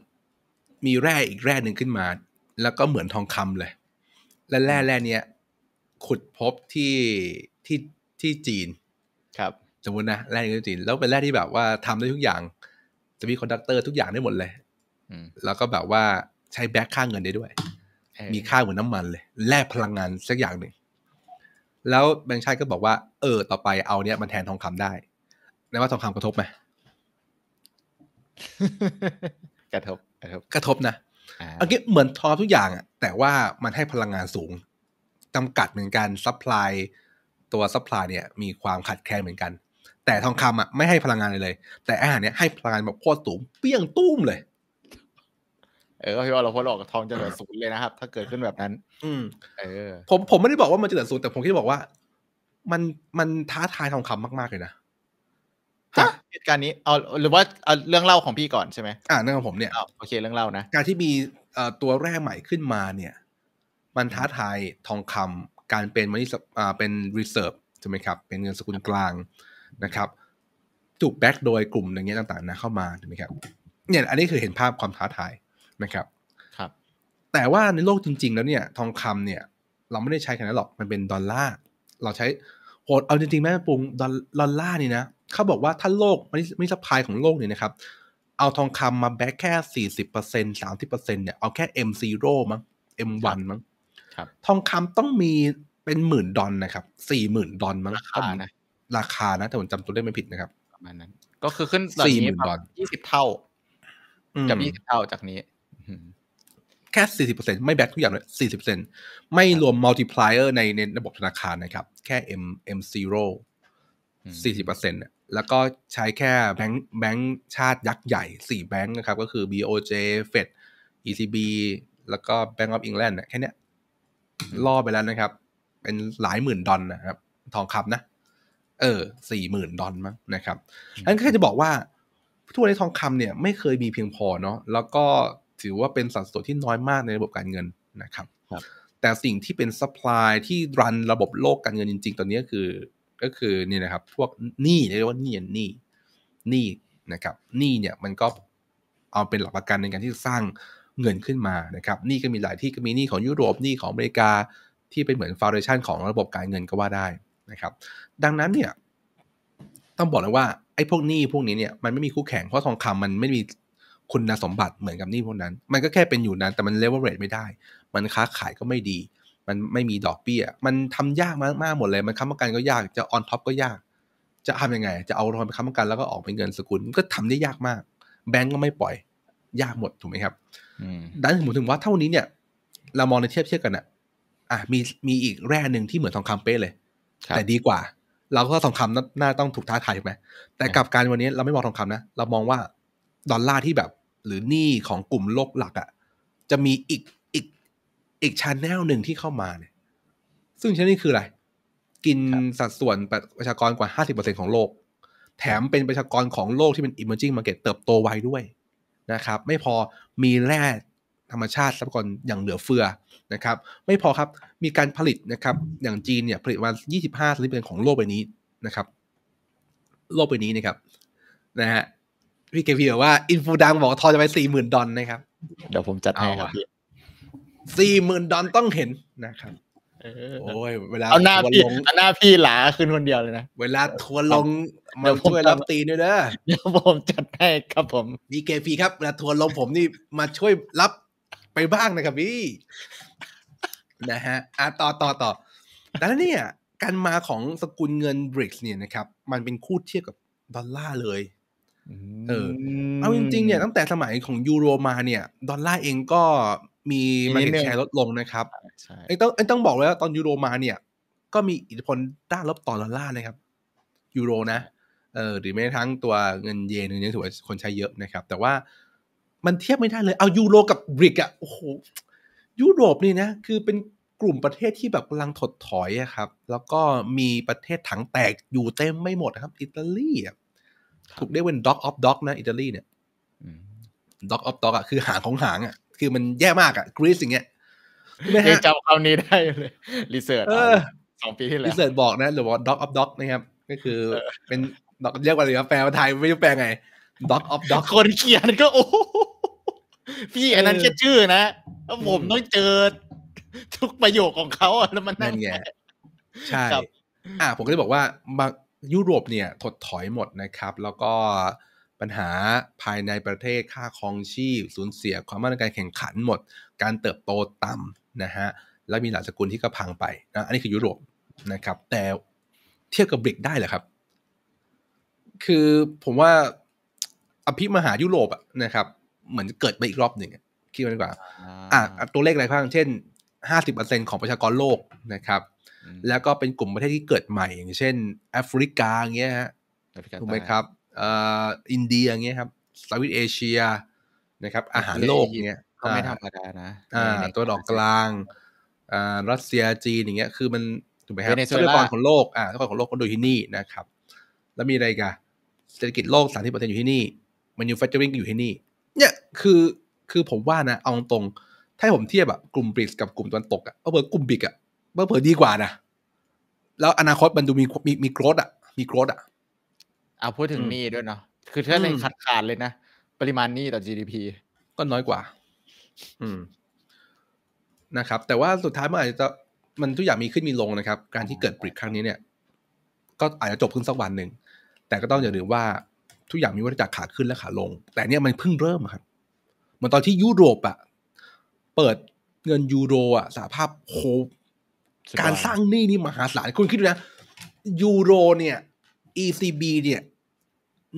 มีแร่อีกแร่หนึ่งขึ้นมา แล้วก็เหมือนทองคำเลย และแร่แร่เนี้ยขุดพบที่ที่ที่จีน ครับ สมมตินะ แร่นที่จีน แล้วเป็นแร่ที่แบบว่าทำได้ทุกอย่างจะมีคอนดักเตอร์ทุกอย่างได้หมดเลยแล้วก็แบบว่าใช้แบ็คค่าเงินได้ด้วย มีค่าเหมือนน้ามันเลย แลกพลังงานสักอย่างหนึ่ง แล้วแบงค์ชาติก็บอกว่า เออ ต่อไปเอาเนี้ยมันแทนทองคำได้นว่าทองคำกระทบไหมกระทบกระทบกระทบนะอันนี้เหมือนทอทุกอย่างอะแต่ว่ามันให้พลังงานสูงจำกัดเหมือนกัน ซัพพลาย ตัวซัพพลายเนี่ย มีความขัดแคลนเหมือนกันแต่ทองคำอ่ะไม่ให้พลังงานเลยเลย แต่อาหารเนี้ยให้พลังงานแบบโคตรสูงเปี้ยงตุ้มเลย เออพี่ว่าเราพอหลอกกับทองจะเหลือศูนย์เลยนะครับ ถ้าเกิดขึ้นแบบนั้น อืมเออผมผมไม่ได้บอกว่ามันจะเหลือศูนย์แต่ผมคคดบอกว่า มันมันท้าทายทองคำมากๆเลยนะจากเหตุการณ์นี้ เอา หรือว่าเอาเรื่องเล่าของพี่ก่อนใช่ไหมอ่าเรื่องของผมเนี่ยโอเคเรื่องเล่านะการที่มีตัวแร่ใหม่ขึ้นมาเนี่ย มันท้าทายทองคำ การเป็นมันนี่เป็นรีเซิร์ฟใช่ไหมครับ เป็นเงินสกุลกลางนะครับถูกแบ็กโดยกลุ่มอย่างเงี้ยต่างๆนะเข้ามาถูกไหมครับเนี่ยอันนี้คือเห็นภาพความท้าทายนะครับครับ แต่ว่าในโลกจริง ๆแล้วเนี่ยทองคำเนี่ยเราไม่ได้ใช้แค่นั้นหรอก มันเป็นดอลลาร์เราใช้โหดเอาจริงๆแม่ปุงดอลลาร์นี่นะเขาบอกว่าถ้าโลกไม่ไม่สปายของโลกเนี่ยนะครับเอาทองคำมาแบ็กแค่สี่สิบเปอร์เซ็นสามสิบเปอร์เซ็นเนี่ยเอาแค่ M0 มั้ง M1 มั้งครับทองคำต้องมีเป็นหมื่นดอลนะครับสี่หมื่นดอลมั้งราคานะราคานะแต่ผมจำตัวเลขไม่ผิดนะครับประมาณนั้น ก็คือขึ้นสี่หมื่นดอลยี่สิบเท่ากับยี่สิบเท่าจากนี้ แค่สี่สิบเปอร์เซ็นไม่แบกทุกอย่างเลยสี่สิบเปอร์เซ็นไม่รวมมัลติพลายเออร์ในในระบบธนาคารนะครับ แค่ M M zero สี่สิบเปอร์เซ็นต์แล้วก็ใช้แค่แบงค์แบงค์ชาติยักษ์ใหญ่สี่แบงค์นะครับ ก็คือ BOJ Fed ECB แล้วก็ Bank of England แค่นี้ล่อไปแล้วนะครับ เป็นหลายหมื่นดอลนนะครับ ทองคำนะเออสี่หมื่นดอลมั้งนะครับันั้นก็จะบอกว่าทุกวันนี้ทองคำเนี่ยไม่เคยมีเพียงพอเนาะแล้วก็ถือว่าเป็นสัดส่วนที่น้อยมากในระบบการเงินนะครับรบแต่สิ่งที่เป็นสป라이ที่รันระบบโลกการเงินจริงๆตอนนี้ก็คือก็คือนี่นะครับพวกหนี้เรียกว่าหนี้หนี้หนี้นะครับหนี้เนี่ยมันก็เอาเป็นหลักประกันในการที่สร้างเงินขึ้นมานะครับหนี้ก็มีหลายที่ก็มีหนี้ของยุโรปหนี้ของอเมริกาที่เป็นเหมือนฟาวเดชันของระบบการเงินก็ว่าได้ะครับดังนั้นเนี่ยต้องบอกเลยว่าไอ้พวกหนี้พวกนี้เนี่ยมันไม่มีคู่แข่งเพราะทองคำมันไม่มีคุณสมบัติเหมือนกับหนี้พวกนั้น มันก็แค่เป็นอยู่นั้น แต่มันเลเวอเรจไม่ได้ มันค้าขายก็ไม่ดี มันไม่มีดอกเบี้ยมันทำยากมากๆหมดเลยมันค้ำประกันก็ยาก จะออนท็อปก็ยาก จะทํำยังไง จะเอาทองไปค้ำประกันแล้วก็ออกเป็นเงินสกุลก็ทำได้ยากมากแบงก์ก็ไม่ปล่อย ยากหมดถูกไหมครับดังนั้นผมถึงว่าเท่านี้เนี่ย เรามองในเทียบเทียบกันอะอ่ะมีมีอีกแร่หนึ่งที่เหมือนทองคำเป๊ะเลยแต่ดีกว่า เราก็ทองคำน่าต้องถูกท้าทายใช่ไหมแต่กับการวันนี้เราไม่มองทองคำนะ เรามองว่า ดอลลาร์ที่แบบ หรือหนี้ของกลุ่มโลกหลักอะ่ะ จะมีอีกอีกอีกชานแนลหนึ่งที่เข้ามาเนี่ยซึ่งชั้นนี้คืออะไร กินสัดส่วนประชากรกว่าห้าสิบเปอร์50%ของโลก แถมเป็นประชากรของโลกที่เป็น emerging market เติบโตไวด้วยนะครับ ไม่พอมีแร่ธรรมชาติทรัพยากรอย่างเหลือเฟือนะครับ ไม่พอครับมีการผลิตนะครับ อย่างจีนเนี่ย ผลิตวันยี่สิบหเปอร์เซ็นของโลกใบนี้นะครับ โลกใบนี้นะครับ นะฮะพี่เกพีบอกว่าอินฟูดังบอกทอจะไปสี่หมื่นดอนนะครับเดี๋ยวผมจัดให้ครับสี่หมื่นดอนต้องเห็นนะครับโอ้ยเวลาเอาหน้าพี่เอาหน้าพี่หลาขึ้นคนเดียวเลยนะ เวลาทัวลงมาช่วยรับตีนด้วยเด้อเดี๋ยวผมจัดให้ครับผมมีเกฟีครับเวลาทัวลงผมนี่มาช่วยรับไปบ้างนะครับพี่ นะฮะอ่ะต่อต่อต่อแต่แล้วเนี่ย การมาของสกุลเงินบริกเนี่ยนะครับ มันเป็นคู่เทียบกับดอลลาร์เลยเออ เอาจริงๆเนี่ยตั้งแต่สมัยของยูโรมาเนี่ย ดอลลาร์เองก็มีมันแชร์ลดลงนะครับไอ้ต้องไอ้ต้องบอกเลยว่า ตอนยูโรมาเนี่ย ก็มีอิทธิพลด้านลบต่อดอลลาร์นะครับยูโรนะเออหรือแม้ทั้งตัวเงินเยนเงินเยนถือว่าคนใช้เยอะนะครับ แต่ว่ามันเทียบไม่ได้เลย เอายูโรกับบริกอะโอ้โหยุโรปนี่นะ คือเป็นกลุ่มประเทศที่แบบกำลังถดถอยอะครับ แล้วก็มีประเทศถังแตกอยู่เต็มไม่หมดครับ อิตาลีถูกเรียกเป็น dog of dog นะอิตาลีเนี่ย dog of dog อะคือหางของหางอะคือมันแย่มากอะกรีซอย่างเงี้ยยังจำคำนี้ได้เลย รีเสิร์ชสองปีที่แล้ว รีเสิร์ชบอกนะ หรือว่า dog of dog นะครับก็คือ เป็นเรียกว่าอะไรับแปลภาษาไทยไม่รู้แปลไงด็อกออฟด็อกคนเขียนก็โอ้ พี่อันนั้นแค่ชื่อนะแล้วผมต้องเจอทุกประโยคของเขาแล้วมันนั่นไงใช่อ่าผมก็เลยบอกว่าบางยุโรปเนี่ยถดถอยหมดนะครับ แล้วก็ปัญหาภายในประเทศค่าครองชีพสูญเสียความมั่นารแข่งขันหมด การเติบโตต่ำนะฮะ แล้วมีหลายสกุลที่ก็พังไปนะ อันนี้คือยุโรปนะครับ แต่เทียบกับบริก ได้เหรอครับ คือผมว่าอภิมหายุโรปอะนะครับ เหมือนเกิดไปอีกรอบหนึ่งคิดว่าดีกว่าอ่าตัวเลขอะไรบ้างเช่นห้าสิบเปอร์เซ็นของประชากรโลกนะครับ แล้วก็เป็นกลุ่มประเทศที่เกิดใหม่ อย่างเช่น แอฟริกาอย่างเงี้ยฮะ ถูกไหมครับอินเดียอย่างเงี้ยครับสวิตเอเชียนะครับ อาหารโลกเงี้ยก็ไม่ธรรมดานะตัวดอกกลาง รัสเซียจีนอย่างเงี้ย คือมันถูกไหมครับทรัพยากรของโลกอ่าทรัพยากรของโลกก็ดยที่นี่นะครับ แล้วมีอะไรกันเศรษฐกิจโลกสามสิบเปอร์เซ็นต์อยู่ที่นี่ม m a n u ฟ a c t u วิ่งอยู่ที่นี่เนี่ยคือคือผมว่านะเอาตรง ถ้าผมเทียบแบบกลุ่มบริกกับกลุ่มตะวันตกอะเบอร์กลุ่มบิกอะเ์เ่อดีกว่านะแล้วอนาคตมันดูมีมีมีโกรดอะมีโกรดอะเอาพูดถึงนี่ด้วยเนาะคือถ้าในขาดขาดเลยนะ ปริมาณนี้ต่อ GDP ก็น้อยกว่า อืมนะครับ แต่ว่าสุดท้ายมันอาจจะมันทุกอย่างมีขึ้นมีลงนะครับ การที่เกิดปริกครั้งนี้เนี่ย ก็อาจจะจบขึ้นสักวันหนึ่งแต่ก็ต้องอย่าลืมว่าทุกอย่างมีวัฏจักรขาขึ้นและขาลง แต่เนี่ยมันเพิ่งเริ่มครับเหมือนตอนที่ยุโรปอะเปิดเงินยูโรอะสาภาพโคการสร้างหนี้นี่มหาศาลคุณคิดดูนะยูโร เนี่ย ECB เนี่ย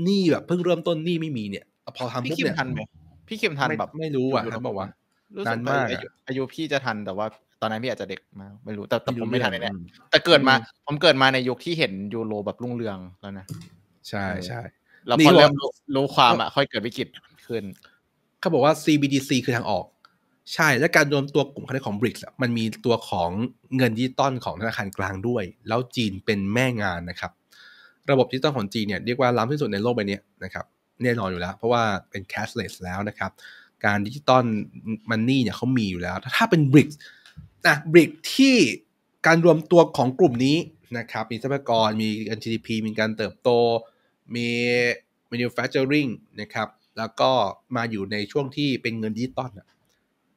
หนี้แบบเพิ่งเริ่มต้นหนี้ไม่มีเนี่ย พอทำพี่ขิมทันไหมพี่เข็มทันแบบไม่รู้อ่ะทันบอกว่ารู้สึกอายุพี่จะทันแต่ว่า ตอนนั้นพี่อาจจะเด็กมาไม่รู้ แต่แต่ผมไม่ทันแน่แต่เกิดมา ผมเกิดมาในยุคที่เห็นยูโรแบบรุ่งเรืองแล้วนะใช่ใช่เราพอเริ่มรู้ความอ่ะค่อยเกิดวิกฤตขึ้นเขาบอกว่า CBDC คือทางออก ใช่และการรวมตัวกลุ่มคณะของบริกส์มันมีตัวของเงินดิจิตอลของธนาคารกลางด้วย แล้วจีนเป็นแม่งานนะครับ ระบบดิจิตอลของจีนเนี่ยเรียกว่าล้ำที่สุดในโลกใบนี้นะครับ แน่นอนอยู่แล้ว เพราะว่าเป็น cashless แล้วนะครับ การดิจิตอลมันนี่เนี่ยเขามีอยู่แล้ว ถ้าเป็นบริกส์นะบริกที่การรวมตัวของกลุ่มนี้นะครับมีทรัพยากรมี GDP มีการเติบโตมี manufacturing นะครับ แล้วก็มาอยู่ในช่วงที่เป็นเงินดิจิตอล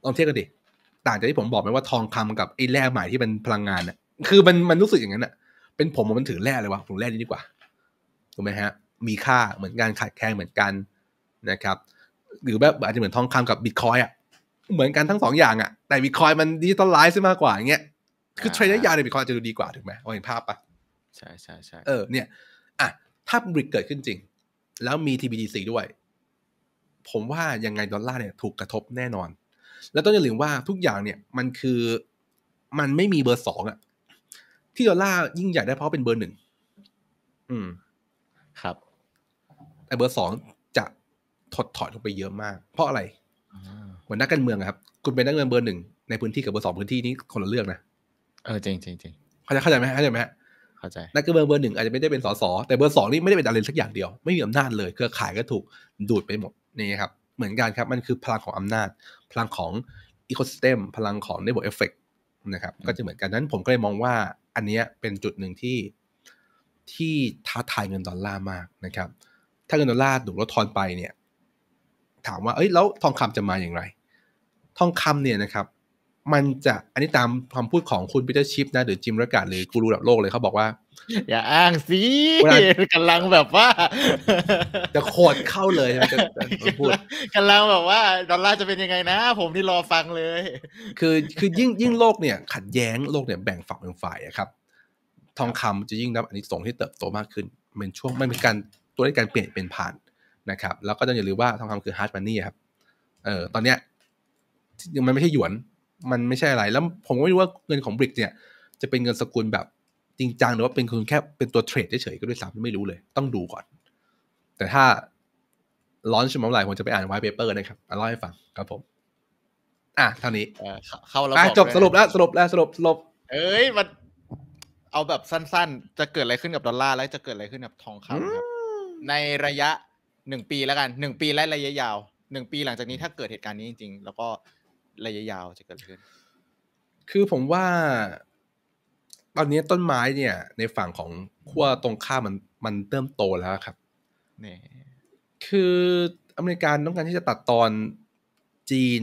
ลองเทียบกันดิต่างจากที่ผมบอกไหมว่าทองคำกับไอ้แร่ใหม่ที่เป็นพลังงานน่ะคือมันมันรู้สึกอย่างนั้นน่ะเป็นผมมันถือแร่เลยวะผมแร่นี้ดีกว่าถูกไหมฮะมีค่าเหมือนกันขาดแคลนเหมือนกันนะครับ หรือแบบอาจจะเหมือนทองคำกับบิตคอยอ่ะเหมือนกันทั้งสองอย่างอ่ะ แต่บิตคอยมันดิจิตอลไลซ์มากกว่าอย่างเงี้ย คือเทรดยาวในบิตคอยจะดูดีกว่าถูกไหมเห็นภาพปะใช่ใช่ใช่เออเนี่ยอ่ะถ้าบริกเกิดขึ้นจริง แล้วมี TBDC ด้วย ผมว่ายังไงดอลลาร์เนี่ยถูกกระทบแน่นอน แล้วต้องอย่าลืมว่าทุกอย่างเนี่ย มันคือมันไม่มีเบอร์สองอะที่ดอลลาร์ยิ่งใหญ่ได้เพราะเป็นเบอร์หนึ่งอืมครับ แต่เบอร์สองจะถดถอยลงไปเยอะมาก เพราะอะไรเหมือนนักการเมืองครับ คุณเป็นนักเมืองเบอร์หนึ่งในพื้นที่กับเบอร์สองพื้นที่นี้คนละเรื่องนะเออจริงจริงจริงเข้าใจเข้าใจไหมเข้าใจไหมฮะาใจนักการเมืองเบอร์หนึ่งอาจจะไม่ได้เป็นสสแต่เบอร์สองนี่ไม่ได้เป็นอะไรสักอย่างเดียวไม่มีอำนาจเลย เครือข่ายก็ถูกดูดไปหมดนี่ครับเหมือนกันครับมันคือพลังของอำนาจพลังของอีโคสเต็มพลังของเนเบร์เอฟเฟกนะครับ ก็จะเหมือนกันนั้นผมก็เลยมองว่าอันนี้เป็นจุดหนึ่งที่ที่ท้าทายเงินดอลลาร์มากนะครับ ถ้าเงินดอลลาร์ถูกลดทอนไปเนี่ย ถามว่าเอ้ยแล้วทองคำจะมาอย่างไรทองคำเนี่ยนะครับมันจะอันนี้ตามคำพูดของคุณปีเตอร์ชิปนะ หรือจิมระกาศหรือกูรูระดับโลกเลยเขาบอกว่า อย่าอ้างสิกำลังแบบว่า จะโคดเข้าเลยจะพูดกำลังแบบว่า ดอลลาร์จะเป็นยังไงนะ ผมนี่รอฟังเลย คือคือยิ่งยิ่งโลกเนี่ย ขัดแย้งโลกเนี่ยแบ่งฝั่งเป็นฝ่ายครับ ทองคำจะยิ่งนับอันนี้ส่งที่เติบโตมากขึ้นเป็นช่วงไม่เป็นการตัวเลขการเปลี่ยนเป็นผ่านนะครับ แล้วก็ต้องอย่าลืมว่าทองคำคือฮาร์ดมันนี่ครับ เออตอนเนี้ยมันไม่ใช่หยวนมันไม่ใช่อะไร แล้วผมก็ไม่รู้ว่าเงินของบริกเนี่ย จะเป็นเงินสกุลแบบจริงจัง หรือว่าเป็นคนแค่เป็นตัวเทรดเฉยๆก็ด้วยซ้ำไม่รู้เลย ต้องดูก่อน แต่ถ้าร้อนชิมอลไหลผมจะไปอ่านไวท์เปเปอร์นะครับอ่านเล่าให้ฟังครับผม อ่ะเท่านี้เข้าแล้วจบสรุปแล้วสรุปแล้วสรุปสรุป เอ้ย มัน เอาแบบสั้นๆ จะเกิดอะไรขึ้นกับดอลลาร์แล้วจะเกิดอะไรขึ้นกับทองคำครับ ในระยะหนึ่งปีแล้วกันหนึ่งปีและระยะยาวหนึ่งปีหลังจากนี้ถ้าเกิดเหตุการณ์นี้จริง ๆ แล้วก็ระยะยาวจะเกิดขึ้น คือผมว่า ตอนนี้ต้นไม้เนี่ย ในฝั่งของขั้วตรงข้ามมันมันเริ่มโตแล้วครับ นี่ คืออเมริกันต้องการที่จะตัดตอนจีน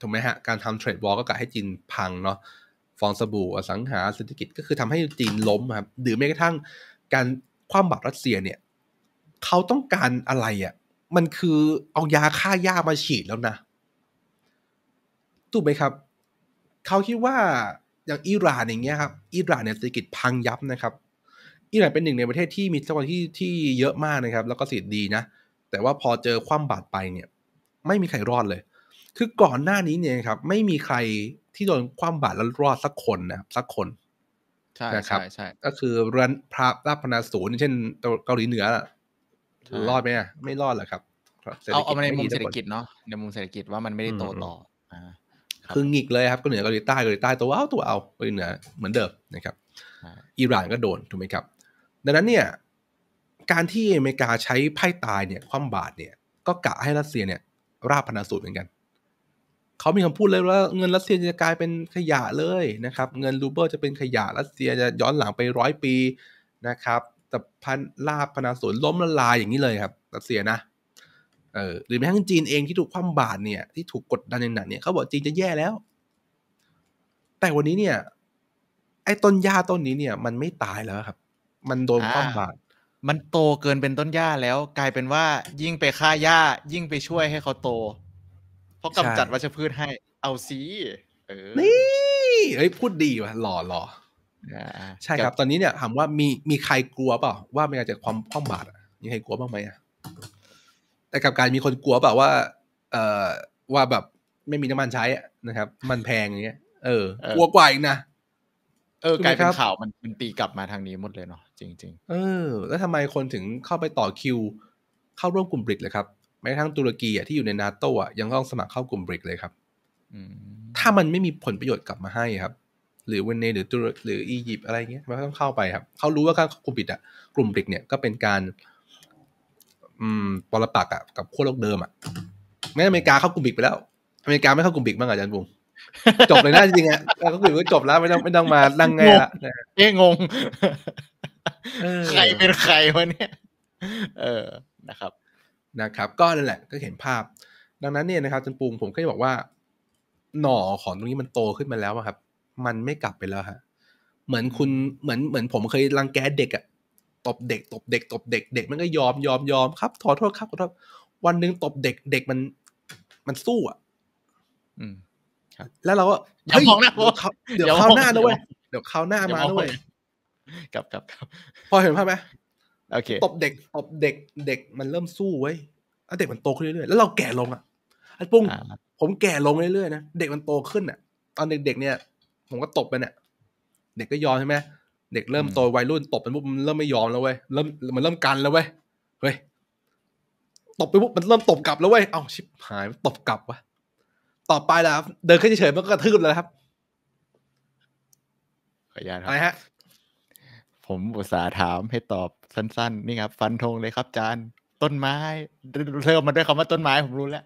ถูกไหมฮะ การทำเทรดวอลก็กะให้จีนพังเนาะ ฟองสบู่อสังหาเศรษฐกิจ ก็คือทำให้จีนล้มครับ หรือแม้กระทั่งการคว่ำบาตรรัสเซียเนี่ย เขาต้องการอะไรอะ่ะ มันคือเอายาฆ่าหญ้ามาฉีดแล้วนะถูกไหมครับ เขาคิดว่าอย่างอิหร่านอย่างเงี้ยครับอิหร่านเนี่ยเศรษฐกิจพังยับนะครับ อิหร่านเป็นหนึ่งในประเทศที่มีทรัพยากรที่ที่เยอะมากนะครับ แล้วก็สศรษฐดีนะ แต่ว่าพอเจอความบาดไปเนี่ย ไม่มีใครรอดเลย คือก่อนหน้านี้เนี่ยครับ ไม่มีใครที่โดนความบาดแล้วรอดสักคนนะครับสักคนใช่ครับใช่ก็คือรันพระราพนาศูนย์เช่นเกาหลีเหนือรอดไหมไม่รอดหรอกครับเอาเอาในมุมเศรษฐกิจเนาะในมุมเศรษฐกิจว่ามันไม่ได้โตต่ออ่าคือหงิกเลยครับเกาหลีเหนือเกาหลีใต้เกาหลีใต้ตัวเอาตัวเอาเกาหลีเหนือเหมือนเดิมนะครับอิหร่านก็โดนถูกไหมครับ ดังนั้นเนี่ยการที่อเมริกาใช้ไพ่ตายเนี่ยคว่ำบาตรเนี่ยก็กะให้รัสเซียเนี่ย ราบพนาสูตรเหมือนกันเขามีคำพูดเลยว่าเงินรัสเซียจะกลายเป็นขยะเลยนะครับเงินรูเบิลจะเป็นขยะรัสเซียจะย้อนหลังไปร้อยปีนะครับแต่พันลาบพนาสูตรล้มละลายอย่างนี้เลยครับรัสเซียนะเออหรือแม้กระทั่งจีนเองที่ถูกคว่ำบาตรเนี่ยที่ถูกกดดันอย่างหนักเนี่ยเขาบอกจีนจะแย่แล้ว แต่วันนี้เนี่ย ไอ้ต้นหญ้าต้นนี้เนี่ย มันไม่ตายแล้วครับ มันโดนคว่ำบาตรมันโตเกินเป็นต้นหญ้าแล้วกลายเป็นว่ายิ่งไปฆ่าหญ้ายิ่งไปช่วยให้เขาโตเพราะกำจัดวัชพืชให้ เอาสีเออนี่เฮ้ยพูดดีว่ะหล่อหล่อใช่ครับตอนนี้เนี่ยถามว่ามีมีใครกลัวเปล่าว่ามันจะความความบาดมีใครกลัวบ้างไหมอ่ะแต่กับการมีคนกลัวแบบว่า เอ่อว่าแบบ ไม่มีน้ำมันใช้นะครับมันแพงอย่างเงี้ยเออ กลัวกว่าอีกนะเออกลายเป็นข่าวมันมันตีกลับมาทางนี้หมดเลยเนาะจริง ๆ เออ แล้วทำไมคนถึงเข้าไปต่อคิวเข้าร่วมกลุ่มบริกเลยครับแม้ทั้งตุรกีอ่ะที่อยู่ในนาโต้อ่ะยังต้องสมัครเข้ากลุ่มบริกเลยครับถ้ามันไม่มีผลประโยชน์กลับมาให้ครับ หรือเวเนหรือตุรหรืออียิปต์อะไรเงี้ยมันต้องเข้าไปครับเขารู้ว่าการกลุ่มบริกอ่ะกลุ่มบริกเนี่ยก็เป็นการอืมปรปักอ่ะ กับขั้วโลกเดิมอ่ะไม่อเมริกาเข้ากลุ่มบิ๊กไปแล้ว อเมริกาไม่เข้ากลุ่มบิ๊กบ้างอาจารย์บุ๋มจบเลยนะจริงๆอะก็กลุ่มก็จบแล้วไม่ต้องไม่ต้องมาดังไงละเอ๊ะงงใครเป็นใครวะเนี่ยเออ นะครับ นะครับ ก็นั่นแหละ ก็เห็นภาพ ดังนั้นเนี่ยนะครับจันปูงผมก็จะบอกว่า หน่อของตรงนี้มันโตขึ้นมาแล้วครับ มันไม่กลับไปแล้วฮะ เหมือนคุณ เหมือนเหมือนผมเคยรังแกเด็กอะตบเด็กตบเด็กตบเด็กเด็กมันก็ยอมยอมยอมครับขอโทษครับขอโทษวันหนึ่งตบเด็ก เด็กมันมันสู้อ่ะแล้วเราก็เฮ้ยมองหน้าเดี๋ยวข้าวหน้าด้วยเดี๋ยวข้าวหน้ามาด้วยกับกับพอเห็นภาพไหมโอเค ตบเด็กตบเด็กเด็กมันเริ่มสู้เว้ยแล้วเด็กมันโตขึ้นเรื่อยๆแล้วเราแก่ลงอ่ะไอ้ปุ้งผมแก่ลงเรื่อยๆนะเด็กมันโตขึ้นอ่ะ ตอนเด็กๆเนี่ย ผมก็ตบไปเนี่ยเด็กก็ยอมใช่ไหมเด็กเริ่มโตวัยรุ่นตบป็นปุ๊บมันเริ่มไม่ยอมแล้วเว้ย เริ่มมันเริ่มกันแล้วเว้ยเฮ้ยตบไปปุ๊บมันเริ่มตบกลับแล้วเว้ยเอ้าชิบหายตบกลับวะต่อไปแล้วเดินขึ้นเฉยมันก็กระทืบเลยครับ ขออนุญาตครับอะไรฮะผมอุตส่าห์ถามให้ตอบสั้น ๆนี่ครับฟันธงเลยครับจานต้นไม้ เริ่มมาด้วยคำว่าต้นไม้ผมรู้แล้ว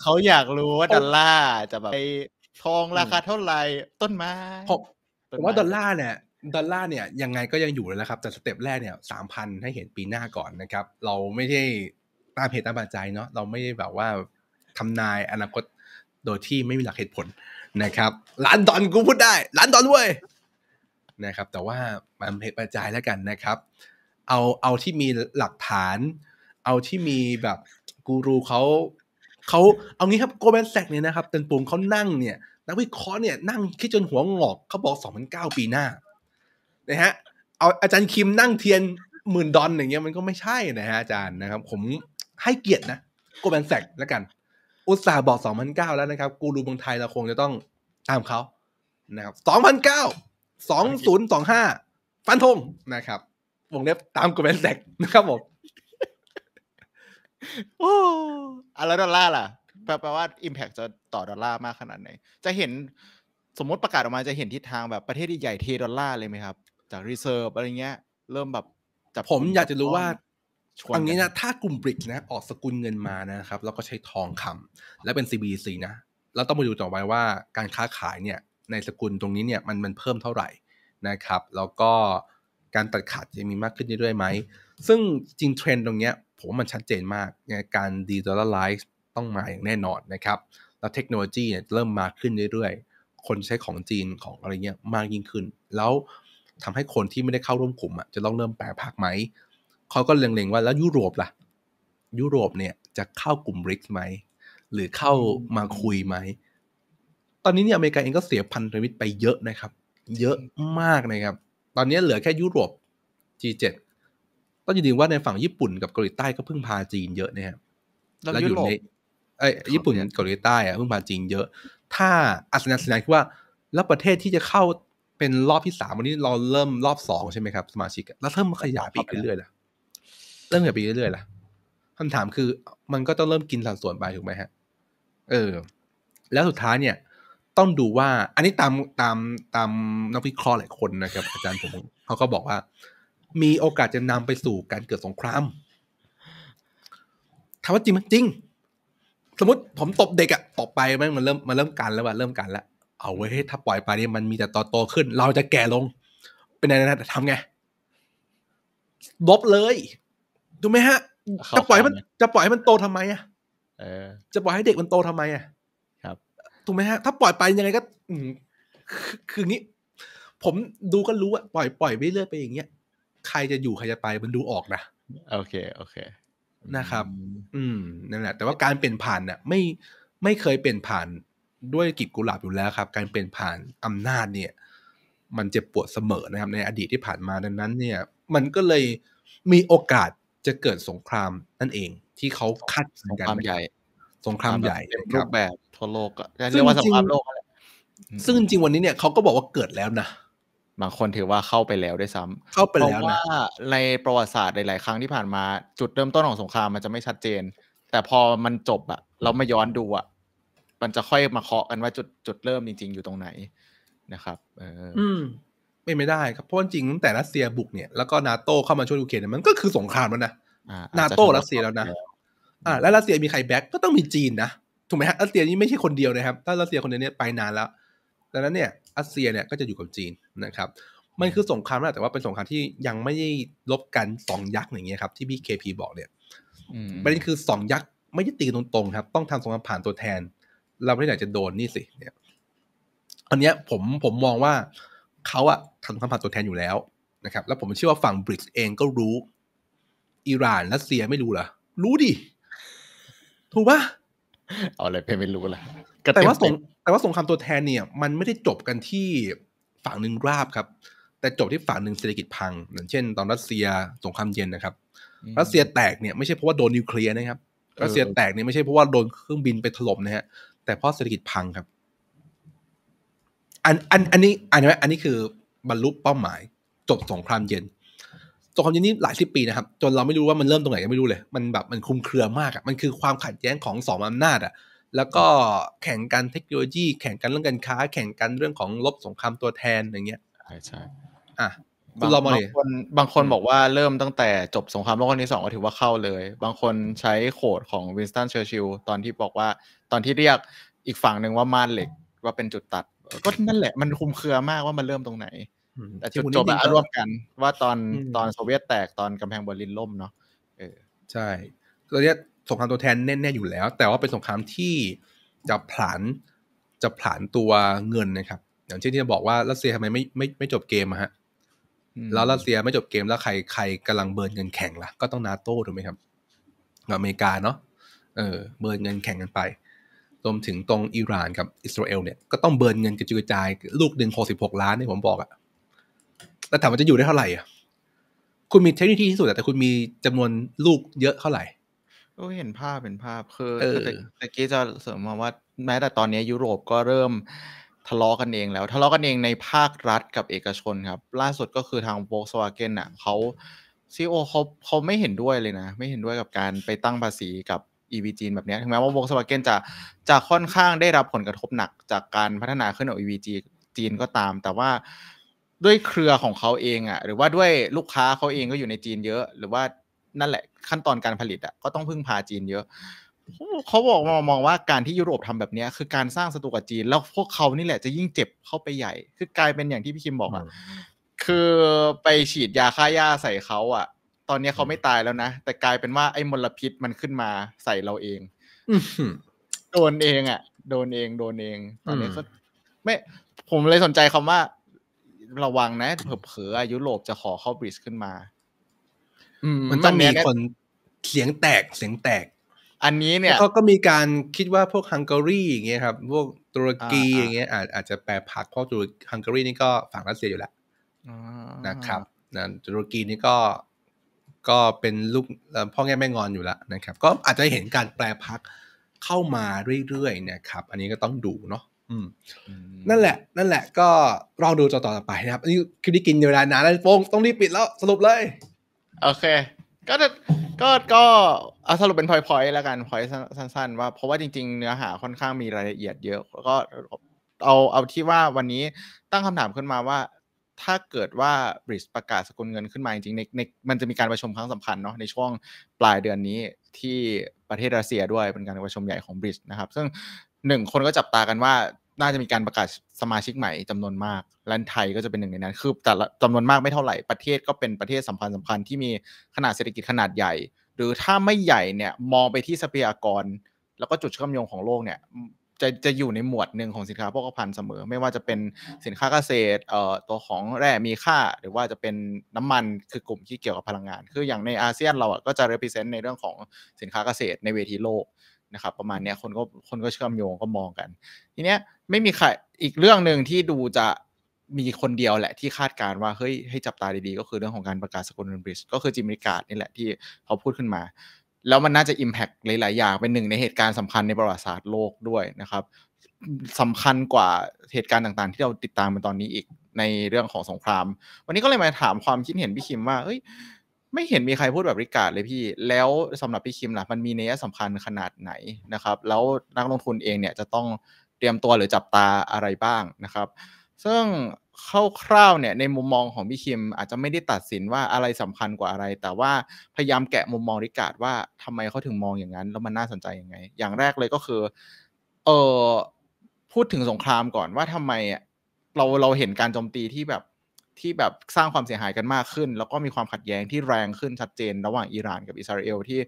เขาอยากรู้ว่าดอลล่าจะแบบไปทองราคาเท่าไหร่ต้นไม้ผมว่าดอลลาร์เนี่ย ดอลลาร์เนี่ยยังไงก็ยังอยู่เลยนะครับ แต่สเต็ปแรกเนี่ยสามพันให้เห็นปีหน้าก่อนนะครับ เราไม่ใช่ตามเหตุตามปัจจัยเนาะเราไม่ได้แบบว่าทำนายอนาคตโดยที่ไม่มีหลักเหตุผลนะครับล้านดอนกูพูดได้ล้านดอนเว้ยนะครับ แต่ว่ามันเหตุปัจจัยแล้วกันนะครับเอาเอาที่มีหลักฐาน เอาที่มีแบบกูรูเขาเขาเอางี้ครับโกลแมนแซกเนี่ยนะครับเต็นปุ่มเขานั่งเนี่ยนักวิเคราะห์เนี่ยนั่งคิดจนหัวงอกเขาบอกสองพันเก้าปีหน้านะฮะเอาอาจารย์คิมนั่งเทียนหมื่นดอนอย่างเงี้ยมันก็ไม่ใช่นะฮะอาจารย์นะครับผมให้เกียรตินะโกลแมนแซกแล้วกันอุตส่าห์บอกสองพันเก้าแล้วนะครับ กูรูเมืองไทย เราคงจะต้องตามเขานะครับสสอองงพันนเก้าศูย์สองห้าฟันธงนะครับวงเล็บตามโกลแมนแซกนะครับผมโอ้อะไรดอลลาร์ล่ะแปลแปลว่า Impact จะต่อดอลลาร์มากขนาดไหนจะเห็นสมมติประกาศออกมาจะเห็นทิศทางแบบประเทศที่ใหญ่เทดอลลาร์เลยไหมครับ จากรีเซิร์ฟอะไรเงี้ยเริ่มแบบจต่ผมอยากจะรู้ว่าอันนี้นะ ถ้ากลุ่มบริกนะออกสกุลเงินมานะครับ แล้วก็ใช้ทองคำและเป็น c b c นะ เราต้องมาดูต่อไปว่าการค้าขายเนี่ยในสกุลตรงนี้เนี่ยมันมันเพิ่มเท่าไหร่นะครับ แล้วก็การตัดขาดจะมีมากขึ้นเรื่อยๆไหมซึ่งจริงเทรนด์ตรงเนี้ยผมมันชัดเจนมาก การดีดอลลาร์ไลฟ์ต้องมาอย่างแน่นอนนะครับ แล้วเทคโนโลยีเนี่ยเริ่มมาขึ้นเรื่อยๆ คนใช้ของจีนของอะไรเงี้ยมากยิ่งขึ้น แล้วทำให้คนที่ไม่ได้เข้าร่วมกลุ่มอ่ะจะต้องเริ่มแปรพักไหม เขาก็เล็งๆว่าแล้วยุโรปล่ะ ยุโรปเนี่ยจะเข้ากลุ่มริกไหม หรือเข้ามาคุยไหม ตอนนี้เนี่ยอเมริกาเองก็เสียพันธมิตรไปเยอะนะครับ เยอะมากนะครับ ตอนนี้เหลือแค่ยุโรป G7 ต้องยืนันว่าในฝั่งญี่ปุ่นกับเกาหลีใต้ก็พึ่งพาจีนเยอะนะครับแล้วอยู่ในไอ้ญี่ปุ่นเกาหลีใต้อะพึ่งพาจีนเยอะ ถ้าอัศนาสัญญาคือว่า แล้วประเทศที่จะเข้าเป็นรอบที่สามวันนี้เราเริ่มรอบสองใช่ไหมครับสมาชิก แล้วเริ่มขยายไปเรื่อยๆล่ะเริ่มขยายไปเรื่อยๆล่ะคำถามคือ มันก็ต้องเริ่มกินสัดส่วนไปถูกไหมฮะเออ แล้วสุดท้ายเนี่ย ต้องดูว่าอันนี้ตามตามตามนักวิเคราะห์หลายคนนะครับ อาจารย์ผมเขาก็บอกว่ามีโอกาสจะนำไปสู่การเกิดสงครามถามว่าจริงไหมจริง สมมติผมตบเด็กอะตบไปมันมันเริ่มมันเริ่มกันแล้วว่ะเริ่มกันแล้ว เอาไว้ถ้าปล่อยไปนี่มันมีแต่ตอโตขึ้น เราจะแก่ลง เป็นไงนะทำไงลบเลยดูไหมฮะจะปล่อยมัน จะปล่อยให้มันโตทำไมอ่ะจะปล่อยให้เด็กมันโตทำไมอ่ะครับถูกไหมฮะ ถ้าปล่อยไปยังไงก็คืองี้ ผมดูก็รู้อะปล่อยปล่อยไปเรื่อยไปอย่างเงี้ยใครจะอยู่ใครจะไปมันดูออกนะโอเคโอเคนะครับ อืมนั่นแหละแต่ว่าการเปลี่ยนผ่านเนี่ยไม่ไม่เคยเปลี่ยนผ่านด้วยกิจกุหลาบอยู่แล้วครับ การเปลี่ยนผ่านอำนาจเนี่ย มันเจ็บปวดเสมอนะครับ ในอดีตที่ผ่านมาดังนั้นเนี่ย มันก็เลยมีโอกาสจะเกิดสงครามนั่นเอง ที่เขาคาดสงครามใหญ่ สงครามใหญ่รูปแบบทั่วโลกอะเรียกว่าสงครามโลก ซึ่งจริงวันนี้เนี่ยเขาก็บอกว่าเกิดแล้วนะบางคนถือว่าเข้าไปแล้วด้วยซ้ำเข้าไปแล้วนะในประวัติศาสตร์หลายๆครั้งที่ผ่านมาจุดเริ่มต้นของสงครามมันจะไม่ชัดเจน แต่พอมันจบอะเรามาย้อนดูอะมันจะค่อยมาเคาะกันว่าจุดจุดเริ่มจริงๆอยู่ตรงไหนนะครับเออไม่ไม่ได้ ครับเพราะจริงแต่รัสเซียบุกเนี่ยแล้วก็นาโตเข้ามาช่วยยูเครนมันก็คือสงครามแล้วนะนาโตรัสเซียแล้วนะ อ่าแล้วรัสเซียมีใครแบ็กก็ต้องมีจีนนะถูกไหมฮะรัสเซียนี่ไม่ใช่คนเดียวนะครับถ้ารัสเซียคนเดียวเนี่ยไปนานแล้วดังนั้นเนี่ยอัสเซียเนี่ยก็จะอยู่กับจีนนะครับ มันคือสงครามแหละแต่ว่าเป็นสงครามที่ยังไม่ได้ลบกันสองยักษ์อย่างเงี้ยครับ ที่พี่เคพีบอก เนี่ยประเด็นคือสองยักษ์ไม่ได้ตีตรงๆครับ ต้องทำสงครามผ่านตัวแทนเราไม่ได้อยจะโดนนี่สิเนี่ย อันเนี้ยผมผมมองว่าเขาอะทำสงครามผ่านตัวแทนอยู่แล้วนะครับ แล้วผมเชื่อว่าฝั่งบริกเองก็รู้อิหร่านรัสเซียไม่รู้เหรอรู้ดิถูกปะเอาอะไรเพ่ไม่รู้ละแต่ว่าสงแต่ว่าสงครามตัวแทนเนี่ยมันไม่ได้จบกันที่ฝั่งหนึ่งราบครับ แต่จบที่ฝั่งหนึ่งเศรษฐกิจพังอย่างเช่น ตอนรัสเซีย สงครามเย็นนะครับรัสเซียแตกเนี่ยไม่ใช่เพราะว่าโดนนิวเคลียร์นะครับรัสเซียแตกเนี่ยไม่ใช่เพราะว่าโดนเครื่องบินไปถล่มนะฮะแต่เพราะเศรษฐกิจพังครับอันอันอันนี้อันนี้อันนี้คือบรรลุเป้าหมาย จบสงครามเย็นสงครามเย็นนี่หลายสิบปีนะครับ จนเราไม่รู้ว่ามันเริ่มตรงไหนก็ไม่รู้เลย มันแบบมันคุมเครือมากอะ่ะมันคือความขัดแย้งของสองอำนาจอะ่ะแล้วก็แข่งกันเทคโนโลยีแข่งกันเรื่องการค้า แข่งกันเรื่องของลบสงครามตัวแทนอย่างเงี้ยใช่ใช่อ่ะาบางคนบางคนบอกว่าเริ่มตั้งแต่จบสงครามโลกครั้งที่สองก็ถือว่าเข้าเลย บางคนใช้โคดของวินสตันเชอร์ชิลตอนที่บอกว่าตอนที่เรียกอีกฝั่งหนึ่งว่าม่านเหล็กว่าเป็นจุดตัดก็นั่นแหละมันคุมเครือมากว่ามันเริ่มตรงไหนแต่จุดจบอะร่วมกันว่าตอนตอนโซเวียตแตกตอนกำแพงเบอร์ลินล่มเนาะใช่ตัวเนี้ยสงครามตัวแทนแน่ ๆ อยู่แล้ว แต่ว่าเป็นสงครามที่จะผลาน จะผลานตัวเงินนะครับ อย่างเช่นที่จะบอกว่ารัสเซียทำไมไม่ไม่ไม่จบเกมอะฮะแล้วรัสเซียไม่จบเกมแล้วใครใครกำลังเบิร์นเงินแข่งละ่ะ ก็ต้องนาโต้ถูกไหมครับอเมริกาเนาะเออเบิร์นเงินแข่งกันไปรวมถึงตรงอิหร่านกับอิสราเอลเนี่ยก็ต้องเบิร์นเงินกระจุยกระจาย ลูกหนึ่งหกสิบหกล้านเนี่ยผมบอกอะแต่ถามว่าจะอยู่ได้เท่าไหร่อ่ะคุณมีเทคโนโลยีที่สุดแต่ คุณมีจำนวนลูกเยอะเท่าไหร่ก็เห็นภาพเห็นภาพ คือออแต่กี้จะเสริมมาว่าแม้แต่ตอนนี้ยุโรปก็เริ่มทะเลาะกันเองแล้ว ทะเลาะกันเองในภาครัฐกับเอกชนครับ ล่าสุดก็คือทางโ o l k s w a g e n น่ะ เขาซีโอเขาเขาไม่เห็นด้วยเลยนะ ไม่เห็นด้วยกับการไปตั้งภาษีกับ EV จีนแบบนี้ ถึงแม้ว่าโ o l k s w a g e n จะจะค่อนข้างได้รับผลกระทบหนักจากการพัฒนาขึ้นของ EV จีนก็ตาม แต่ว่าด้วยเครือของเขาเองอะ่ะ หรือว่าด้วยลูกค้าเขาเองก็อยู่ในจีนเยอะ หรือว่านั่นแหละขั้นตอนการผลิตอ่ะก็ต้องพึ่งพาจีนเยอะเขาบอกมามองว่าการที่ยุโรปทำแบบนี้คือการสร้างศัตรูกับจีน แล้วพวกเขานี่แหละจะยิ่งเจ็บเข้าไปใหญ่ คือกลายเป็นอย่างที่พี่คิมบอกอ่ะคือไปฉีดยาฆ่าหญ้าใส่เขาอ่ะ ตอนนี้เขาไม่ตายแล้วนะแต่กลายเป็นว่าไอ้มลพิษมันขึ้นมาใส่เราเองโดนเองอ่ะโดนเอง โดนเองตอนนี้ก็ ไม่ ผมเลยสนใจคำว่าระวังนะเผื่อยุโรปจะขอเข้าบริสขึ้นมามันต้องมีคนเสียงแตกเสียงแตก อันนี้เนี่ยเขาก็มีการคิดว่าพวกฮังการีอย่างเงี้ยครับพวกตุรกีอย่างเงี้ยอาจจะแปรผักเพราะตุรกีฮังการีนี่ก็ฝั่งรัสเซียอยู่แล้วนะครับนะตุรกีนี่ก็ก็เป็นลูกพ่อแง่แม่งอนอยู่แล้วนะครับ ก็อาจจะเห็นการแปรพักเข้ามาเรื่อยๆนะครับ อันนี้ก็ต้องดูเนาะนั่นแหละ นั่นแหละก็ลองดูต่อต่อไปนะครับ อันนี้คือที่กินเวลานานแล้วโป้งต้องรีบปิดแล้วสรุปเลยโอเค ก็ก็ก็เอาสรุปเป็นพอย ๆ แล้วกันพอยสั้นๆ ว่าเพราะว่าจริงๆเนื้อหาค่อนข้างมี รายละเอียด เยอะก็เอาเอาที่ว่าวันนี้ตั้งคำถามขึ้นมาว่า ถ้าเกิดว่าบริษประกาศสกุลเงินขึ้นมาจริงๆในในมันจะมีการประชุมครั้งสำคัญเนาะในช่วงปลายเดือนนี้ที่ประเทศรัสเซียด้วยเป็นการประชุมใหญ่ของบริษนะครับ ซึ่งหนึ่งคนก็จับตากันว่าน่าจะมีการประกาศสมาชิกใหม่จำนวนมากแลนไทยก็จะเป็นหนึ่งในนั้น คือแต่ละจำนวนมากไม่เท่าไหร่ ประเทศก็เป็นประเทศสำคัญสำคัญที่มีขนาดเศรษฐกิจ ขนาดใหญ่ หรือถ้าไม่ใหญ่เนี่ยมองไปที่ทรัพยากร แล้วก็จุดเชื่อมโยงของโลกเนี่ยจะจะอยู่ในหมวดหนึ่งของสินค้าโภคภัณฑ์เสมอ ไม่ว่าจะเป็นสินค้าเกษตรเอ่อตัวของแร่มีค่า หรือว่าจะเป็นน้ำมันคือกลุ่มที่เกี่ยวกับพลังงาน คืออย่างในอาเซียนเราอ่ะก็จะ represent ในเรื่องของสินค้าเกษตรในเวทีโลกนะครับประมาณเนี้ยคนก็คนก็เชื่อมโยงก็มองกัน ทีเนี้ยไม่มีใครอีกเรื่องหนึ่งที่ดูจะมีคนเดียวแหละที่คาดการว่าเฮ้ยให้จับตาดีๆก็คือเรื่องของการประกาศสกุลเงินบริษก็คือจิมริการ์ดนี่แหละที่เขาพูดขึ้นมา แล้วมันน่าจะ Impact หลายๆ อย่าง เป็นหนึ่งในเหตุการณ์สำคัญในประวัติศาสตร์โลกด้วยนะครับสำคัญกว่าเหตุการณ์ต่างๆ ที่เราติดตามมาตอนนี้อีกในเรื่องของสงครามวันนี้ก็เลยมาถามความคิดเห็นพี่คิมว่าเฮ้ยไม่เห็นมีใครพูดแบบริการเลยพี่ แล้วสำหรับพี่คิมล่ะมันมีเนื้อสำคัญขนาดไหนนะครับ แล้วนักลงทุนเองเนี่ยจะต้องเตรียมตัวหรือจับตาอะไรบ้างนะครับ ซึ่งคร่าวๆเนี่ย ในมุมมองของพี่คิมอาจจะไม่ได้ตัดสินว่าอะไรสำคัญ กว่าอะไร แต่ว่าพยายามแกะมุมมองริการว่าทำไมเขาถึงมองอย่างนั้นแล้วมันน่าสนใจยังไง อย่างแรกเลยก็คือ เออพูดถึงสงครามก่อนว่าทำไมเราเราเห็นการโจมตีที่แบบที่แบบสร้างความเสียหายกันมากขึ้น แล้วก็มีความขัดแย้งที่แรงขึ้นชัดเจน ระหว่างอิหร่านกับอิสราเอลที่